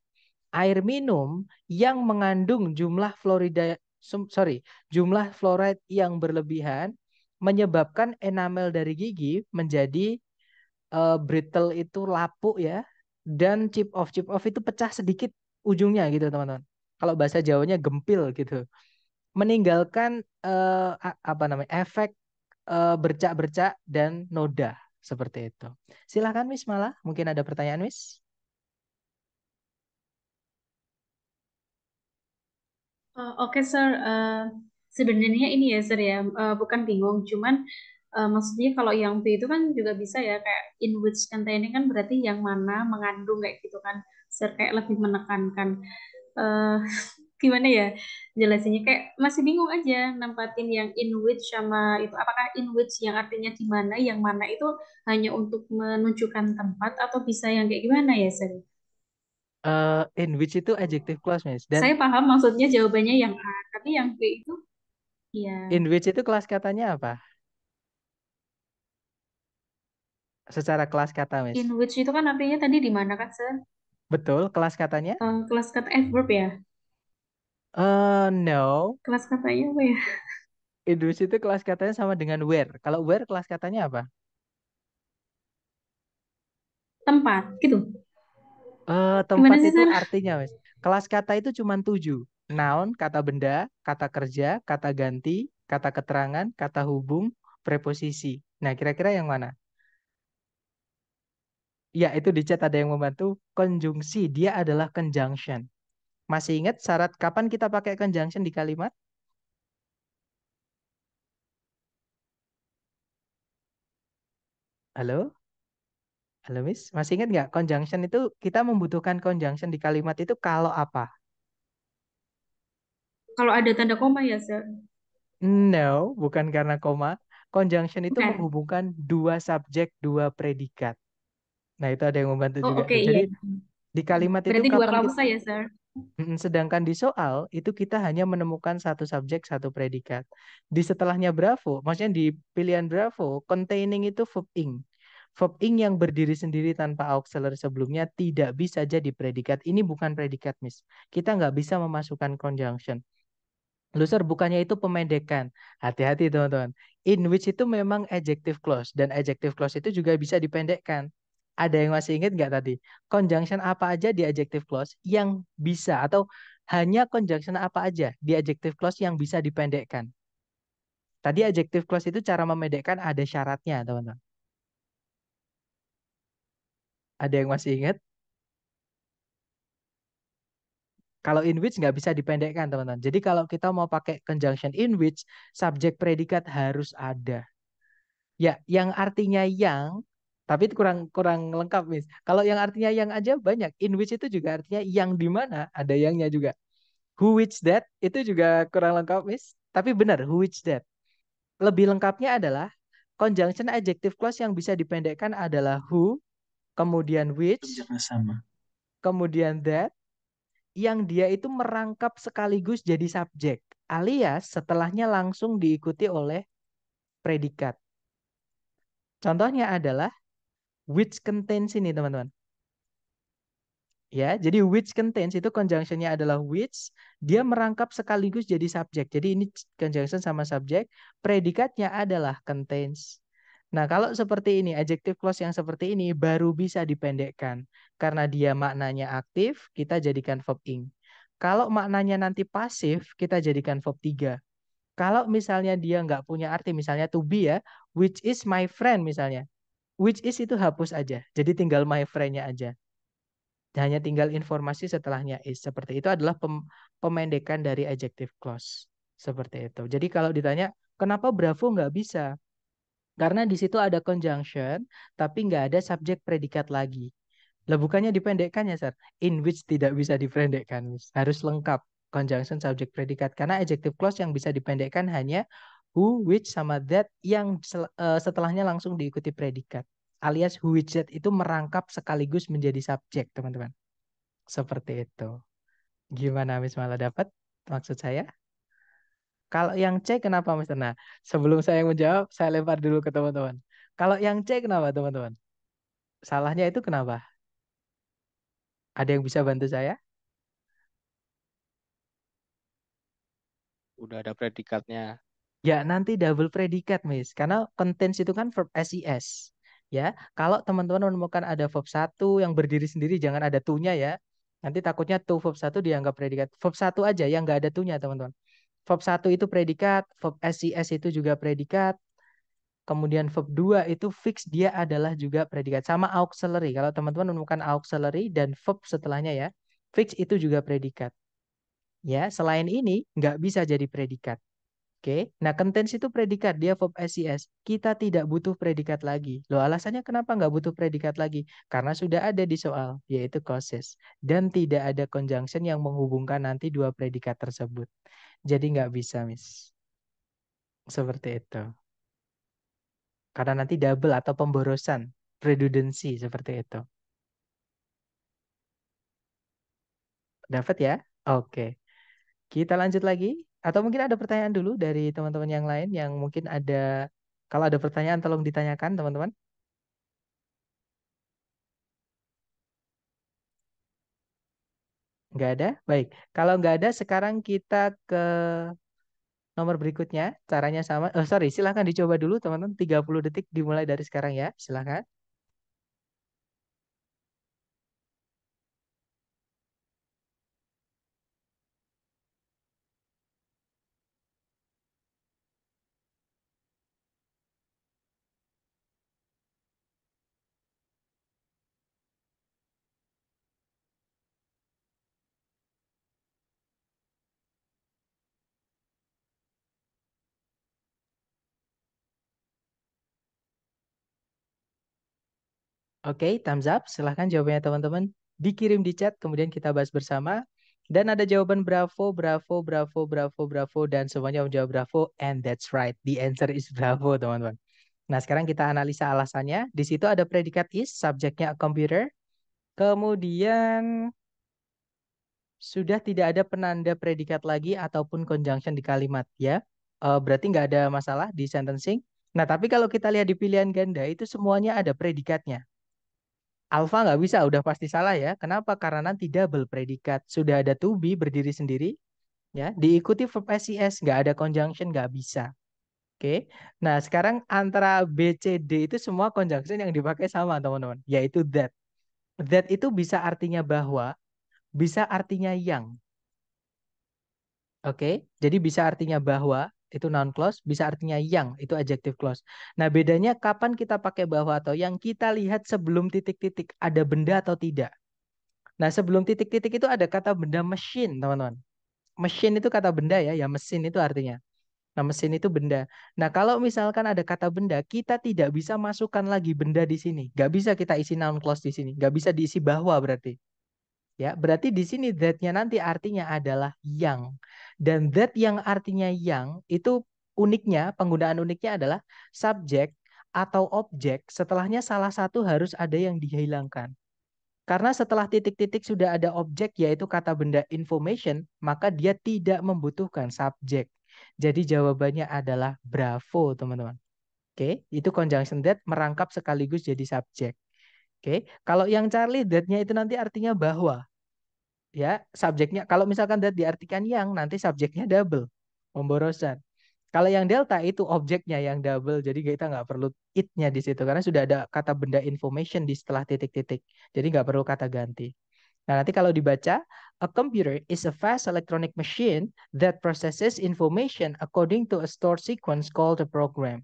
air minum yang mengandung jumlah fluorida sorry, jumlah fluoride yang berlebihan menyebabkan enamel dari gigi menjadi uh, brittle itu lapuk ya dan chip off chip off itu pecah sedikit ujungnya gitu teman-teman. Kalau bahasa Jawanya gempil gitu meninggalkan uh, apa namanya efek bercak eh, bercak-bercak dan noda seperti itu. Silahkan Miss malah mungkin ada pertanyaan Miss? Uh, Oke okay, sir, uh, sebenarnya ini ya sir ya, uh, bukan bingung, cuman uh, maksudnya kalau yang B itu kan juga bisa ya kayak in which containing kan berarti yang mana mengandung kayak gitu kan, sir kayak lebih menekankan. Uh, gimana ya jelasinnya kayak masih bingung aja nempatin yang in which sama itu apakah in which yang artinya di mana yang mana itu hanya untuk menunjukkan tempat atau bisa yang kayak gimana ya Sen? Uh, in which itu adjective clause mas Dan saya paham maksudnya jawabannya yang A, tapi yang B itu ya. In which itu kelas katanya apa? Secara kelas kata mas In which itu kan artinya tadi di mana kan Sen? Betul, kelas katanya? Uh, kelas kata adverb ya. Eh, no. Kelas katanya apa ya? itu kelas katanya sama dengan where. Kalau where kelas katanya apa? Tempat, gitu. Eh, tempat itu sana? artinya, Mas. Kelas kata itu cuma tujuh. Noun, kata benda, kata kerja, kata ganti, kata keterangan, kata hubung, preposisi. Nah, kira-kira yang mana? Ya, itu dicat ada yang membantu. Konjungsi, dia adalah conjunction. Masih ingat syarat kapan kita pakai conjunction di kalimat? Halo? Halo Miss, masih ingat nggak conjunction itu kita membutuhkan conjunction di kalimat itu kalau apa? Kalau ada tanda koma ya, Sir? No, bukan karena koma. Conjunction itu okay. menghubungkan dua subjek, dua predikat. Nah, itu ada yang membantu oh, juga. Okay, Jadi iya. di kalimat Berarti itu dua kalau kita... ya, Sir? Sedangkan di soal itu kita hanya menemukan satu subjek satu predikat. Di setelahnya Bravo, maksudnya di pilihan Bravo, containing itu verb ing. Verb ing yang berdiri sendiri tanpa auxiliary sebelumnya tidak bisa jadi predikat. Ini bukan predikat, Miss. Kita nggak bisa memasukkan conjunction. Loser bukannya itu pemendekan. Hati-hati teman-teman. In which itu memang adjective clause dan adjective clause itu juga bisa dipendekkan ada yang masih ingat nggak tadi? Conjunction apa aja di adjective clause yang bisa atau hanya conjunction apa aja di adjective clause yang bisa dipendekkan? Tadi adjective clause itu cara memendekkan ada syaratnya, teman-teman. Ada yang masih ingat? Kalau in which nggak bisa dipendekkan, teman-teman. Jadi kalau kita mau pakai conjunction in which, subjek predikat harus ada. Ya, yang artinya yang tapi kurang kurang lengkap mis kalau yang artinya yang aja banyak in which itu juga artinya yang di mana ada yangnya juga who which that itu juga kurang lengkap mis tapi benar who which that lebih lengkapnya adalah conjunction adjective clause yang bisa dipendekkan adalah who kemudian which sama kemudian that yang dia itu merangkap sekaligus jadi subjek alias setelahnya langsung diikuti oleh predikat Contohnya adalah which contains ini teman-teman. Ya, jadi which contains itu conjunctionnya adalah which, dia merangkap sekaligus jadi subjek. Jadi ini conjunction sama subjek, predikatnya adalah contains. Nah, kalau seperti ini, adjective clause yang seperti ini baru bisa dipendekkan. Karena dia maknanya aktif, kita jadikan verb ing. Kalau maknanya nanti pasif, kita jadikan verb 3. Kalau misalnya dia nggak punya arti, misalnya to be ya, which is my friend misalnya which is itu hapus aja. Jadi tinggal my friend-nya aja. Hanya tinggal informasi setelahnya is. Seperti itu adalah pem pemendekan dari adjective clause. Seperti itu. Jadi kalau ditanya, kenapa Bravo nggak bisa? Karena di situ ada conjunction, tapi nggak ada subjek predikat lagi. Lah bukannya dipendekkan ya, Sir? In which tidak bisa dipendekkan. Harus lengkap conjunction subjek predikat. Karena adjective clause yang bisa dipendekkan hanya who, which, sama that yang eh, setelahnya langsung diikuti predikat. Alias who, which, that itu merangkap sekaligus menjadi subjek, teman-teman. Seperti itu. Gimana Mala dapat maksud saya? Kalau yang C kenapa Miss Nah, sebelum saya menjawab, saya lempar dulu ke teman-teman. Kalau yang C kenapa teman-teman? Salahnya itu kenapa? Ada yang bisa bantu saya? Udah ada predikatnya. Ya, nanti double predikat, Miss. Karena contents itu kan verb SES. Ya, kalau teman-teman menemukan ada verb satu yang berdiri sendiri, jangan ada tunya ya. Nanti takutnya to verb satu dianggap predikat. Verb satu aja yang nggak ada tunya, teman-teman. Verb satu itu predikat, verb SES itu juga predikat. Kemudian verb 2 itu fix dia adalah juga predikat sama auxiliary. Kalau teman-teman menemukan auxiliary dan verb setelahnya ya, fix itu juga predikat. Ya, selain ini nggak bisa jadi predikat. Oke, nah contents itu predikat, dia verb SES. Kita tidak butuh predikat lagi. Loh alasannya kenapa nggak butuh predikat lagi? Karena sudah ada di soal, yaitu causes. Dan tidak ada conjunction yang menghubungkan nanti dua predikat tersebut. Jadi nggak bisa, Miss. Seperti itu. Karena nanti double atau pemborosan, redundancy seperti itu. Dapat ya? Oke. Kita lanjut lagi. Atau mungkin ada pertanyaan dulu dari teman-teman yang lain yang mungkin ada kalau ada pertanyaan tolong ditanyakan teman-teman. Nggak ada? Baik. Kalau nggak ada, sekarang kita ke nomor berikutnya. Caranya sama. Oh, sorry, silahkan dicoba dulu teman-teman. 30 detik dimulai dari sekarang ya. Silahkan. Oke, thumbs up. Silahkan jawabannya teman-teman. Dikirim di chat, kemudian kita bahas bersama. Dan ada jawaban bravo, bravo, bravo, bravo, bravo, dan semuanya menjawab bravo, and that's right. The answer is bravo, teman-teman. Nah, sekarang kita analisa alasannya. Di situ ada predikat is, subjeknya a computer. Kemudian sudah tidak ada penanda predikat lagi ataupun conjunction di kalimat, ya. Eh, berarti nggak ada masalah di sentencing. Nah, tapi kalau kita lihat di pilihan ganda, itu semuanya ada predikatnya. Alfa nggak bisa, udah pasti salah ya. Kenapa? Karena nanti double predikat. Sudah ada to be berdiri sendiri, ya. Diikuti verb SES, nggak ada conjunction, nggak bisa. Oke. Nah, sekarang antara B, C, D itu semua conjunction yang dipakai sama teman-teman, yaitu that. That itu bisa artinya bahwa, bisa artinya yang. Oke, jadi bisa artinya bahwa, itu noun clause, bisa artinya yang, itu adjective clause. Nah, bedanya kapan kita pakai bahwa atau yang kita lihat sebelum titik-titik ada benda atau tidak. Nah, sebelum titik-titik itu ada kata benda machine teman-teman. Machine itu kata benda ya, ya mesin itu artinya. Nah, mesin itu benda. Nah, kalau misalkan ada kata benda, kita tidak bisa masukkan lagi benda di sini. Gak bisa kita isi noun clause di sini. Gak bisa diisi bahwa berarti. Ya, berarti di sini that-nya nanti artinya adalah yang. Dan that yang artinya yang itu uniknya, penggunaan uniknya adalah subjek atau objek setelahnya salah satu harus ada yang dihilangkan. Karena setelah titik-titik sudah ada objek yaitu kata benda information, maka dia tidak membutuhkan subjek. Jadi jawabannya adalah bravo, teman-teman. Oke, itu conjunction that merangkap sekaligus jadi subjek. Oke, kalau yang Charlie that-nya itu nanti artinya bahwa ya subjeknya kalau misalkan that diartikan yang nanti subjeknya double pemborosan. Kalau yang delta itu objeknya yang double, jadi kita nggak perlu it-nya di situ karena sudah ada kata benda information di setelah titik-titik. Jadi nggak perlu kata ganti. Nah, nanti kalau dibaca, a computer is a fast electronic machine that processes information according to a stored sequence called a program.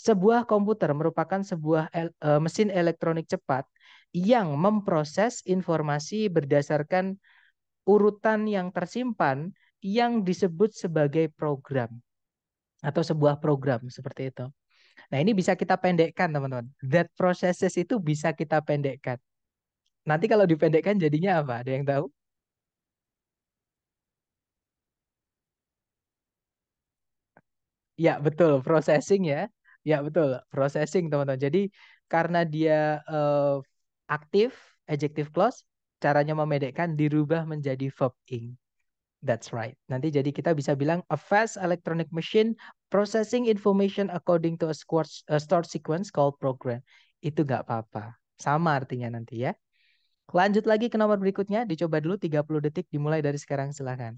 Sebuah komputer merupakan sebuah el eh, mesin elektronik cepat yang memproses informasi berdasarkan urutan yang tersimpan yang disebut sebagai program atau sebuah program seperti itu. Nah, ini bisa kita pendekkan, teman-teman. That processes itu bisa kita pendekkan. Nanti kalau dipendekkan jadinya apa? Ada yang tahu? Ya, betul. Processing ya. Ya, betul. Processing, teman-teman. Jadi, karena dia uh, aktif, adjective clause, caranya memedekkan dirubah menjadi verb ing. That's right. Nanti jadi kita bisa bilang a fast electronic machine processing information according to a, stored sequence called program. Itu nggak apa-apa. Sama artinya nanti ya. Lanjut lagi ke nomor berikutnya. Dicoba dulu 30 detik dimulai dari sekarang silahkan.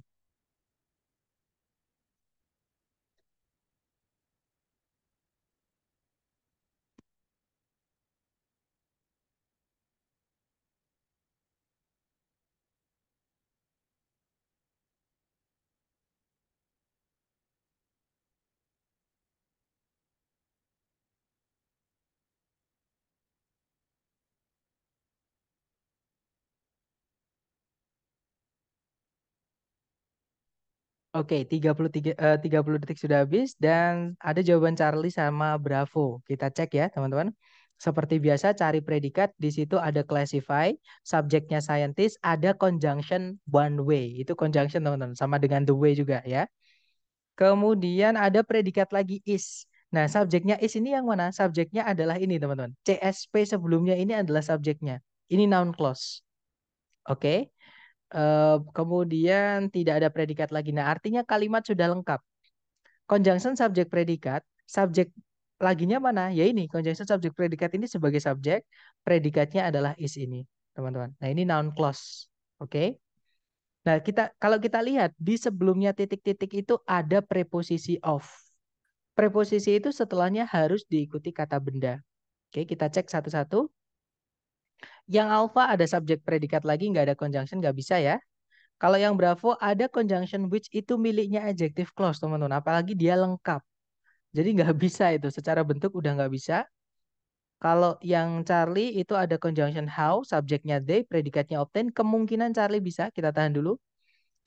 Oke, 33 uh, 30 detik sudah habis dan ada jawaban Charlie sama Bravo. Kita cek ya, teman-teman. Seperti biasa cari predikat, di situ ada classify, subjeknya scientist, ada conjunction one way. Itu conjunction, teman-teman, sama dengan the way juga ya. Kemudian ada predikat lagi is. Nah, subjeknya is ini yang mana? Subjeknya adalah ini, teman-teman. CSP sebelumnya ini adalah subjeknya. Ini noun clause. Oke kemudian tidak ada predikat lagi. Nah, artinya kalimat sudah lengkap. Conjunction subjek predikat, subjek laginya mana? Ya ini, conjunction subjek predikat ini sebagai subjek, predikatnya adalah is ini, teman-teman. Nah, ini noun clause. Oke. Okay? Nah, kita kalau kita lihat di sebelumnya titik-titik itu ada preposisi of. Preposisi itu setelahnya harus diikuti kata benda. Oke, kita cek satu-satu. Yang alpha ada subjek predikat lagi, nggak ada conjunction, nggak bisa ya. Kalau yang bravo ada conjunction which itu miliknya adjective clause teman-teman. Apalagi dia lengkap. Jadi nggak bisa itu. Secara bentuk udah nggak bisa. Kalau yang Charlie itu ada conjunction how, subjeknya they, predikatnya obtain. Kemungkinan Charlie bisa, kita tahan dulu.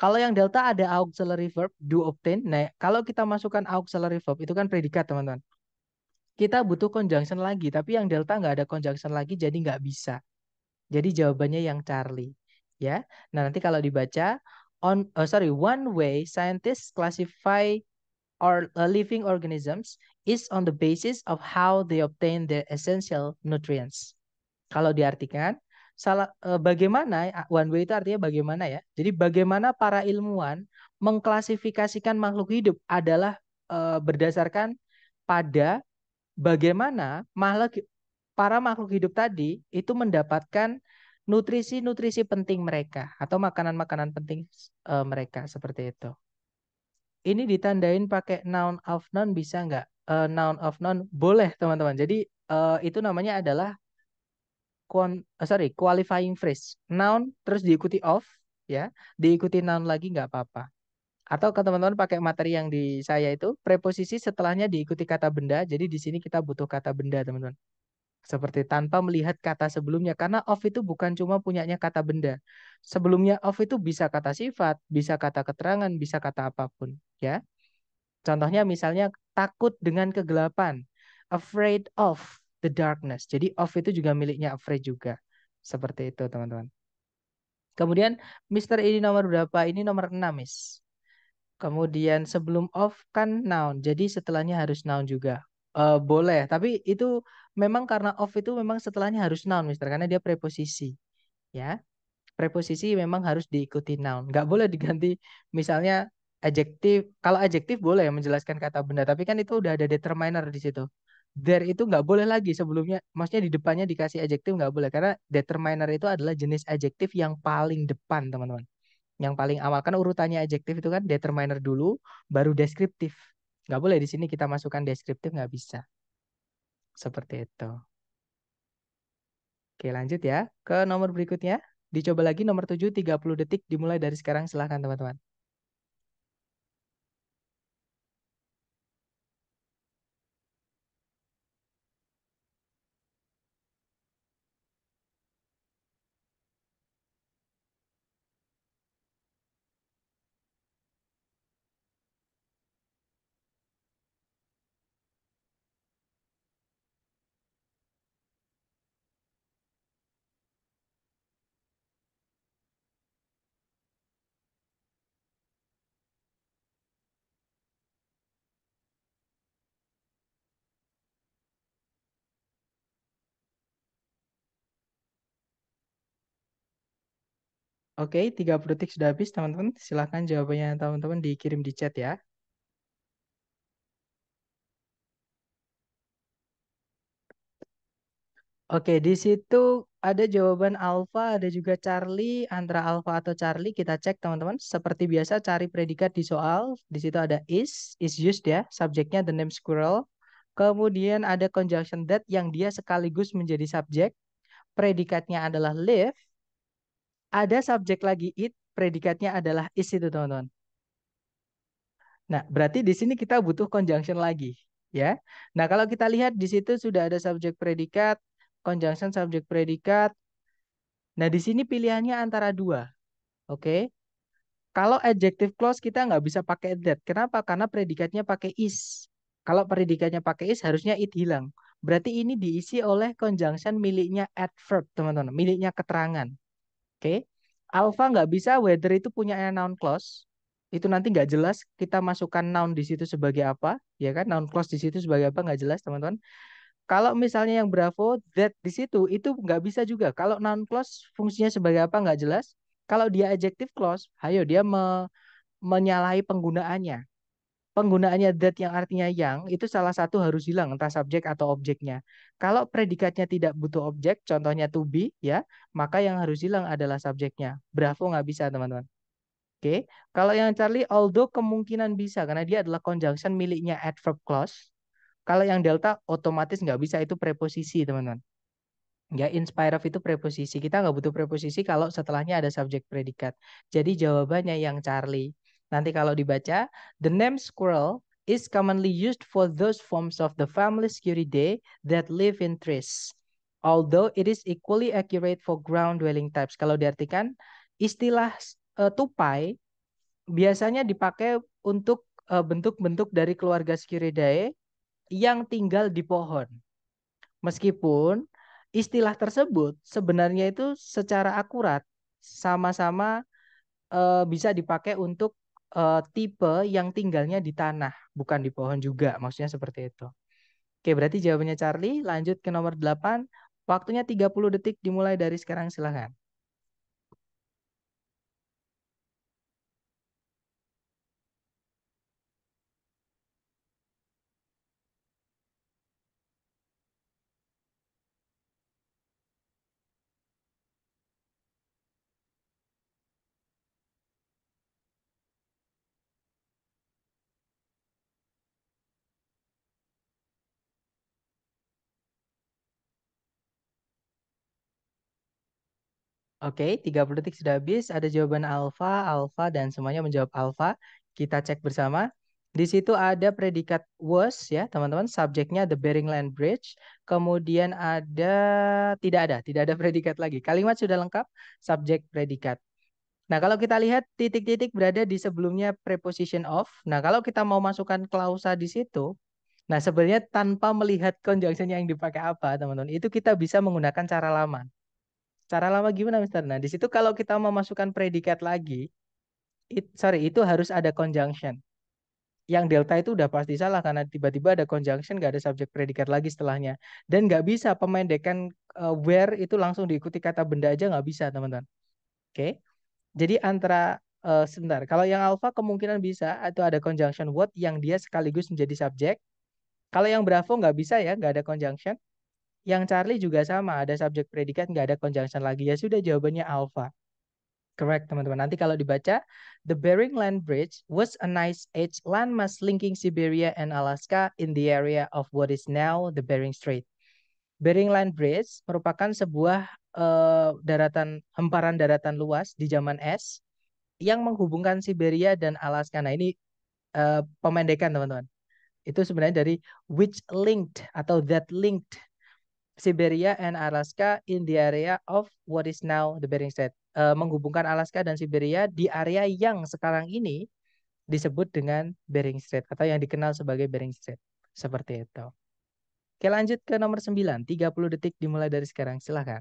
Kalau yang delta ada auxiliary verb, do obtain. Nah, kalau kita masukkan auxiliary verb, itu kan predikat teman-teman. Kita butuh conjunction lagi, tapi yang delta nggak ada conjunction lagi, jadi nggak bisa. Jadi jawabannya yang Charlie, ya. Nah, nanti kalau dibaca on oh, sorry, one way scientists classify or uh, living organisms is on the basis of how they obtain their essential nutrients. Kalau diartikan, salah eh, bagaimana one way itu artinya bagaimana ya? Jadi bagaimana para ilmuwan mengklasifikasikan makhluk hidup adalah eh, berdasarkan pada bagaimana makhluk para makhluk hidup tadi itu mendapatkan nutrisi-nutrisi penting mereka atau makanan-makanan penting e, mereka seperti itu. Ini ditandain pakai noun of noun bisa nggak? E, noun of noun boleh teman-teman. Jadi e, itu namanya adalah kon, sorry qualifying phrase. Noun terus diikuti of ya, diikuti noun lagi nggak apa-apa. Atau ke teman-teman pakai materi yang di saya itu preposisi setelahnya diikuti kata benda. Jadi di sini kita butuh kata benda teman-teman seperti tanpa melihat kata sebelumnya karena of itu bukan cuma punyanya kata benda. Sebelumnya of itu bisa kata sifat, bisa kata keterangan, bisa kata apapun, ya. Contohnya misalnya takut dengan kegelapan, afraid of the darkness. Jadi of itu juga miliknya afraid juga. Seperti itu, teman-teman. Kemudian Mister ini nomor berapa? Ini nomor 6, Miss. Kemudian sebelum of kan noun. Jadi setelahnya harus noun juga uh, boleh, tapi itu memang karena of itu memang setelahnya harus noun, Mister, karena dia preposisi. Ya. Preposisi memang harus diikuti noun. Nggak boleh diganti misalnya adjektif. Kalau adjektif boleh menjelaskan kata benda, tapi kan itu udah ada determiner di situ. There itu nggak boleh lagi sebelumnya, maksudnya di depannya dikasih adjektif nggak boleh karena determiner itu adalah jenis adjektif yang paling depan, teman-teman. Yang paling awal kan urutannya adjektif itu kan determiner dulu, baru deskriptif Nggak boleh di sini kita masukkan deskriptif nggak bisa. Seperti itu. Oke lanjut ya ke nomor berikutnya. Dicoba lagi nomor 7, 30 detik dimulai dari sekarang. Silahkan teman-teman. Oke, 30 detik sudah habis teman-teman. Silahkan jawabannya teman-teman dikirim di chat ya. Oke, di situ ada jawaban alfa, ada juga Charlie. Antara alfa atau Charlie kita cek teman-teman. Seperti biasa cari predikat di soal. Di situ ada is, is used ya. Subjeknya the name squirrel. Kemudian ada conjunction that yang dia sekaligus menjadi subjek. Predikatnya adalah live ada subjek lagi it, predikatnya adalah is itu teman-teman. Nah, berarti di sini kita butuh conjunction lagi, ya. Nah, kalau kita lihat di situ sudah ada subjek predikat, conjunction subjek predikat. Nah, di sini pilihannya antara dua. Oke. Okay? Kalau adjective clause kita nggak bisa pakai that. Kenapa? Karena predikatnya pakai is. Kalau predikatnya pakai is harusnya it hilang. Berarti ini diisi oleh conjunction miliknya adverb, teman-teman. Miliknya keterangan. Oke. Alpha nggak bisa whether itu punya noun clause. Itu nanti nggak jelas kita masukkan noun di situ sebagai apa, ya kan? Noun clause di situ sebagai apa nggak jelas, teman-teman. Kalau misalnya yang Bravo that di situ itu nggak bisa juga. Kalau noun clause fungsinya sebagai apa nggak jelas. Kalau dia adjective clause, ayo dia me menyalahi penggunaannya penggunaannya that yang artinya yang itu salah satu harus hilang entah subjek atau objeknya. Kalau predikatnya tidak butuh objek, contohnya to be ya, maka yang harus hilang adalah subjeknya. Bravo nggak bisa teman-teman. Oke, kalau yang Charlie although kemungkinan bisa karena dia adalah conjunction miliknya adverb clause. Kalau yang delta otomatis nggak bisa itu preposisi teman-teman. Ya, in spite of itu preposisi. Kita nggak butuh preposisi kalau setelahnya ada subjek predikat. Jadi jawabannya yang Charlie Nanti kalau dibaca, the name squirrel is commonly used for those forms of the family Sciuridae that live in trees. Although it is equally accurate for ground dwelling types. Kalau diartikan, istilah uh, tupai biasanya dipakai untuk e, bentuk-bentuk uh, dari keluarga Sciuridae yang tinggal di pohon. Meskipun istilah tersebut sebenarnya itu secara akurat sama-sama uh, bisa dipakai untuk uh, tipe yang tinggalnya di tanah, bukan di pohon juga. Maksudnya seperti itu. Oke, berarti jawabannya Charlie. Lanjut ke nomor 8. Waktunya 30 detik dimulai dari sekarang, silahkan. Oke, 30 detik sudah habis. Ada jawaban alfa, alfa, dan semuanya menjawab alfa. Kita cek bersama. Di situ ada predikat was, ya teman-teman. Subjeknya the Bering Land Bridge. Kemudian ada, tidak ada, tidak ada predikat lagi. Kalimat sudah lengkap, subjek predikat. Nah, kalau kita lihat titik-titik berada di sebelumnya preposition of. Nah, kalau kita mau masukkan klausa di situ, nah sebenarnya tanpa melihat conjunction yang dipakai apa, teman-teman, itu kita bisa menggunakan cara lama. Cara lama gimana, Mister? Nah, di situ kalau kita memasukkan predikat lagi, it, sorry, itu harus ada conjunction. Yang delta itu udah pasti salah karena tiba-tiba ada conjunction, nggak ada subjek predikat lagi setelahnya. Dan nggak bisa pemendekan uh, eh, where itu langsung diikuti kata benda aja nggak bisa, teman-teman. Oke. Okay? Jadi antara uh, sebentar, kalau yang alpha kemungkinan bisa atau ada conjunction what yang dia sekaligus menjadi subjek. Kalau yang bravo nggak bisa ya, nggak ada conjunction. Yang Charlie juga sama, ada subjek predikat, nggak ada conjunction lagi. Ya sudah jawabannya alpha. Correct, teman-teman. Nanti kalau dibaca, the Bering Land Bridge was a nice edge landmass linking Siberia and Alaska in the area of what is now the Bering Strait. Bering Land Bridge merupakan sebuah uh, daratan hemparan daratan luas di zaman es yang menghubungkan Siberia dan Alaska. Nah, ini uh, eh, pemendekan, teman-teman. Itu sebenarnya dari which linked atau that linked Siberia and Alaska in the area of what is now the Bering Strait. Uh, menghubungkan Alaska dan Siberia di area yang sekarang ini disebut dengan Bering Strait atau yang dikenal sebagai Bering Strait. Seperti itu. Oke lanjut ke nomor 9. 30 detik dimulai dari sekarang. Silahkan.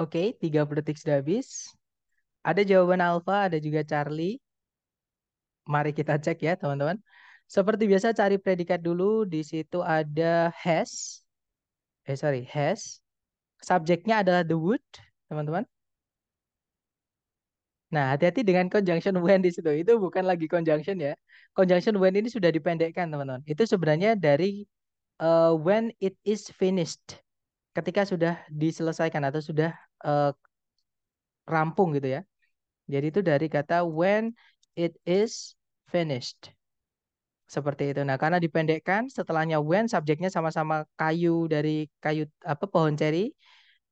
Oke, okay, 30 detik sudah habis. Ada jawaban Alfa, ada juga Charlie. Mari kita cek ya, teman-teman. Seperti biasa cari predikat dulu. Di situ ada has. Eh, sorry, has. Subjeknya adalah the wood, teman-teman. Nah, hati-hati dengan conjunction when di situ. Itu bukan lagi conjunction ya. Conjunction when ini sudah dipendekkan, teman-teman. Itu sebenarnya dari uh, when it is finished. Ketika sudah diselesaikan atau sudah uh, rampung gitu ya. Jadi itu dari kata when it is finished. Seperti itu. Nah, karena dipendekkan setelahnya when subjeknya sama-sama kayu dari kayu apa pohon ceri,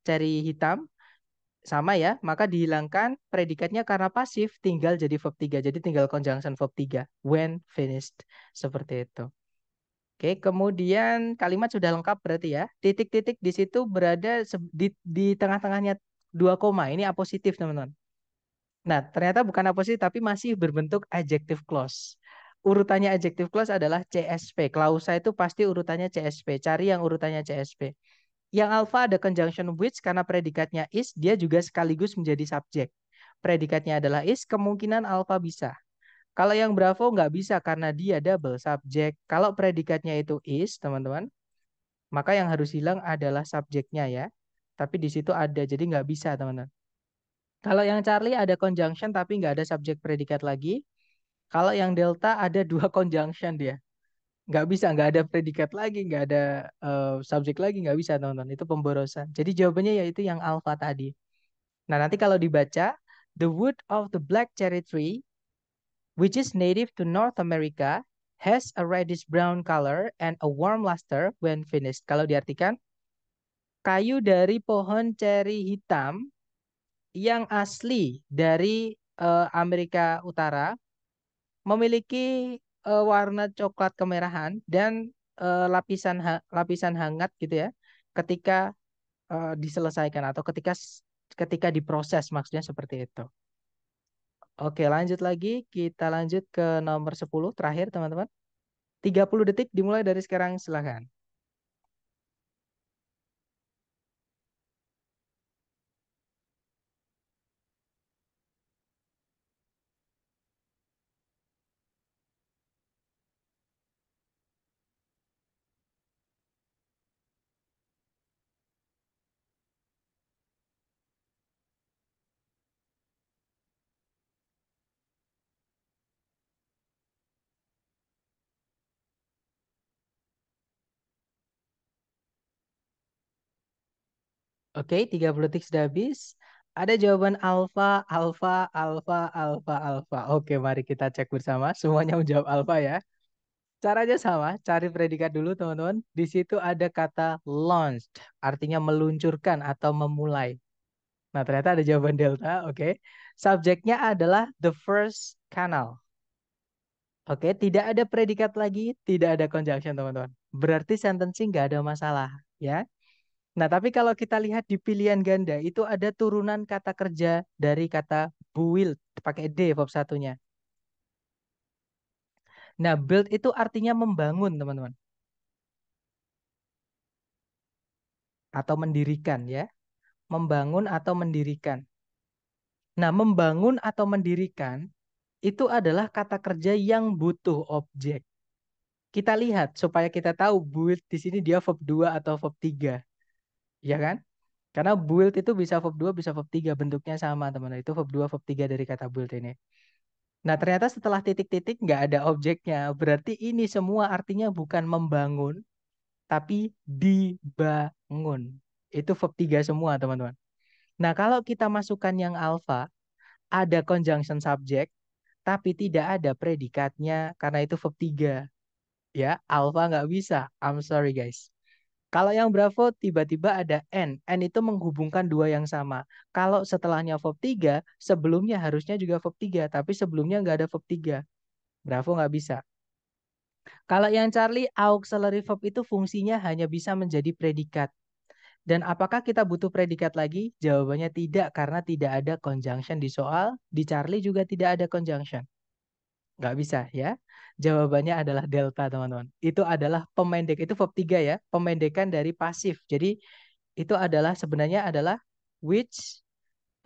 ceri hitam sama ya, maka dihilangkan predikatnya karena pasif tinggal jadi verb 3. Jadi tinggal conjunction verb 3 when finished seperti itu. Oke, kemudian kalimat sudah lengkap berarti ya. Titik-titik di situ berada di, di tengah-tengahnya dua koma. Ini apositif, teman-teman. Nah, ternyata bukan apositif tapi masih berbentuk adjective clause. Urutannya adjective clause adalah CSP. Klausa itu pasti urutannya CSP. Cari yang urutannya CSP. Yang alfa ada conjunction which karena predikatnya is, dia juga sekaligus menjadi subjek. Predikatnya adalah is, kemungkinan alfa bisa. Kalau yang Bravo nggak bisa karena dia double subjek. Kalau predikatnya itu is, teman-teman, maka yang harus hilang adalah subjeknya ya. Tapi di situ ada, jadi nggak bisa, teman-teman. Kalau yang Charlie ada conjunction tapi nggak ada subjek predikat lagi. Kalau yang Delta ada dua conjunction dia. Nggak bisa, nggak ada predikat lagi, nggak ada uh, eh, subjek lagi, nggak bisa, teman-teman. Itu pemborosan. Jadi jawabannya yaitu yang Alpha tadi. Nah, nanti kalau dibaca, the wood of the black cherry tree which is native to North America, has a reddish brown color and a warm luster when finished. Kalau diartikan, kayu dari pohon ceri hitam yang asli dari uh, Amerika Utara memiliki uh, warna coklat kemerahan dan uh, lapisan ha lapisan hangat gitu ya ketika uh, diselesaikan atau ketika ketika diproses maksudnya seperti itu. Oke, lanjut lagi. Kita lanjut ke nomor 10 terakhir, teman-teman. 30 detik dimulai dari sekarang, silahkan. Oke, okay, 30 detik sudah habis. Ada jawaban alfa, alfa, alfa, alfa, alfa. Oke, mari kita cek bersama. Semuanya menjawab alfa ya. Caranya sama, cari predikat dulu teman-teman. Di situ ada kata launched, artinya meluncurkan atau memulai. Nah, ternyata ada jawaban delta, oke. Okay. Subjeknya adalah the first canal. Oke, okay, tidak ada predikat lagi, tidak ada conjunction teman-teman. Berarti sentencing nggak ada masalah, ya. Nah, tapi kalau kita lihat di pilihan ganda itu ada turunan kata kerja dari kata build pakai D verb satunya. Nah, build itu artinya membangun, teman-teman. Atau mendirikan ya. Membangun atau mendirikan. Nah, membangun atau mendirikan itu adalah kata kerja yang butuh objek. Kita lihat supaya kita tahu build di sini dia verb 2 atau verb 3 ya kan? Karena build itu bisa verb 2, bisa verb 3. Bentuknya sama, teman. teman Itu verb 2, verb 3 dari kata build ini. Nah, ternyata setelah titik-titik nggak ada objeknya. Berarti ini semua artinya bukan membangun, tapi dibangun. Itu verb 3 semua, teman-teman. Nah, kalau kita masukkan yang alpha ada conjunction subject, tapi tidak ada predikatnya karena itu verb 3. Ya, alpha nggak bisa. I'm sorry, guys. Kalau yang Bravo tiba-tiba ada N. N itu menghubungkan dua yang sama. Kalau setelahnya verb 3, sebelumnya harusnya juga verb 3. Tapi sebelumnya nggak ada verb 3. Bravo nggak bisa. Kalau yang Charlie, auxiliary verb itu fungsinya hanya bisa menjadi predikat. Dan apakah kita butuh predikat lagi? Jawabannya tidak, karena tidak ada conjunction di soal. Di Charlie juga tidak ada conjunction. Nggak bisa ya. Jawabannya adalah delta, teman-teman. Itu adalah pemendek. Itu verb 3 ya. Pemendekan dari pasif. Jadi itu adalah sebenarnya adalah which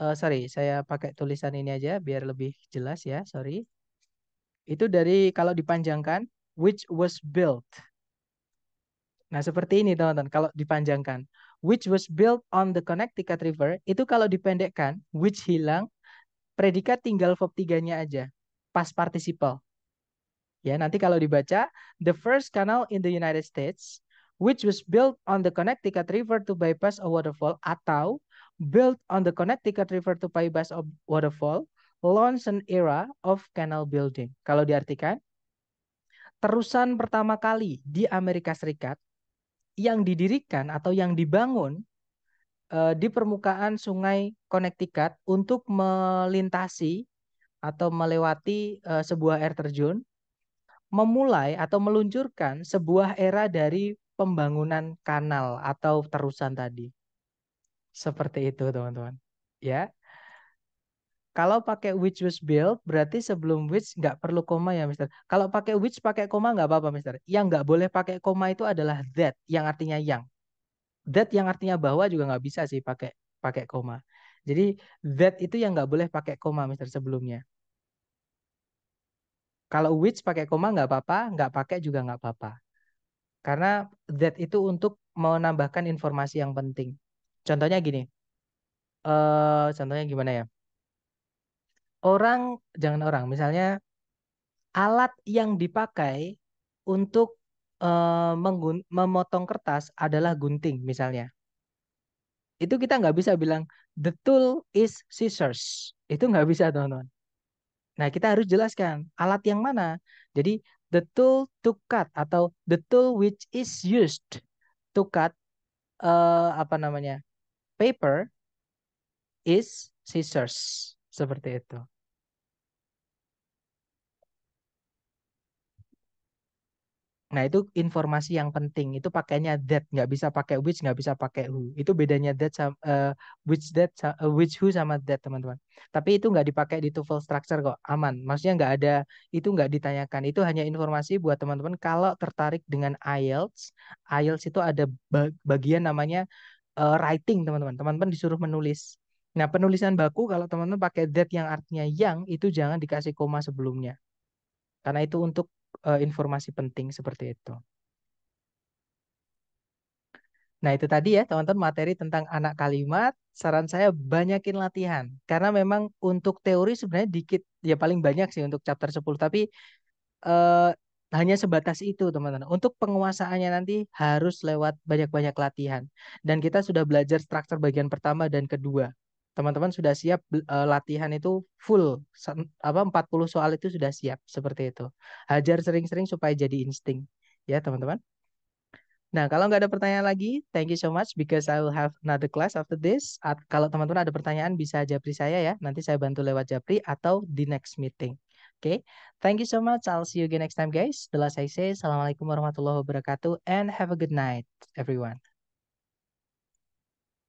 uh, sorry, saya pakai tulisan ini aja biar lebih jelas ya. Sorry. Itu dari kalau dipanjangkan which was built. Nah, seperti ini teman-teman kalau dipanjangkan. Which was built on the Connecticut River, itu kalau dipendekkan, which hilang, predikat tinggal verb 3-nya aja past participle. Ya, nanti kalau dibaca, the first canal in the United States which was built on the Connecticut River to bypass a waterfall atau built on the Connecticut River to bypass a waterfall launched an era of canal building. Kalau diartikan, terusan pertama kali di Amerika Serikat yang didirikan atau yang dibangun eh, di permukaan sungai Connecticut untuk melintasi atau melewati uh, sebuah air terjun, memulai atau meluncurkan sebuah era dari pembangunan kanal atau terusan tadi. Seperti itu, teman-teman. Ya. Kalau pakai which was built, berarti sebelum which nggak perlu koma ya, Mister. Kalau pakai which pakai koma nggak apa-apa, Mister. Yang nggak boleh pakai koma itu adalah that, yang artinya yang. That yang artinya bahwa juga nggak bisa sih pakai pakai koma. Jadi that itu yang nggak boleh pakai koma, Mister, sebelumnya. Kalau which pakai koma nggak apa-apa, nggak pakai juga nggak apa-apa. Karena that itu untuk menambahkan informasi yang penting. Contohnya gini. Uh, contohnya gimana ya? Orang, jangan orang, misalnya alat yang dipakai untuk uh, memotong kertas adalah gunting misalnya. Itu kita nggak bisa bilang the tool is scissors. Itu nggak bisa teman-teman. Nah, kita harus jelaskan alat yang mana. Jadi, the tool to cut atau the tool which is used to cut uh, apa namanya? paper is scissors. Seperti itu. Nah itu informasi yang penting. Itu pakainya that, nggak bisa pakai which, nggak bisa pakai who. Itu bedanya that sama uh, eh, which that uh, which who sama that teman-teman. Tapi itu nggak dipakai di TOEFL structure kok, aman. Maksudnya nggak ada itu nggak ditanyakan. Itu hanya informasi buat teman-teman kalau tertarik dengan IELTS. IELTS itu ada bagian namanya uh, writing teman-teman. Teman-teman disuruh menulis. Nah penulisan baku kalau teman-teman pakai that yang artinya yang itu jangan dikasih koma sebelumnya. Karena itu untuk uh, informasi penting seperti itu. Nah, itu tadi ya teman-teman materi tentang anak kalimat. Saran saya banyakin latihan. Karena memang untuk teori sebenarnya dikit. Ya paling banyak sih untuk chapter 10. Tapi eh, hanya sebatas itu teman-teman. Untuk penguasaannya nanti harus lewat banyak-banyak latihan. Dan kita sudah belajar struktur bagian pertama dan kedua teman-teman sudah siap uh, latihan itu full apa 40 soal itu sudah siap seperti itu. Hajar sering-sering supaya jadi insting ya teman-teman. Nah, kalau nggak ada pertanyaan lagi, thank you so much because I will have another class after this. At, kalau teman-teman ada pertanyaan bisa japri saya ya, nanti saya bantu lewat japri atau di next meeting. Oke, okay? thank you so much. I'll see you again next time guys. Setelah saya say, Assalamualaikum warahmatullahi wabarakatuh and have a good night everyone.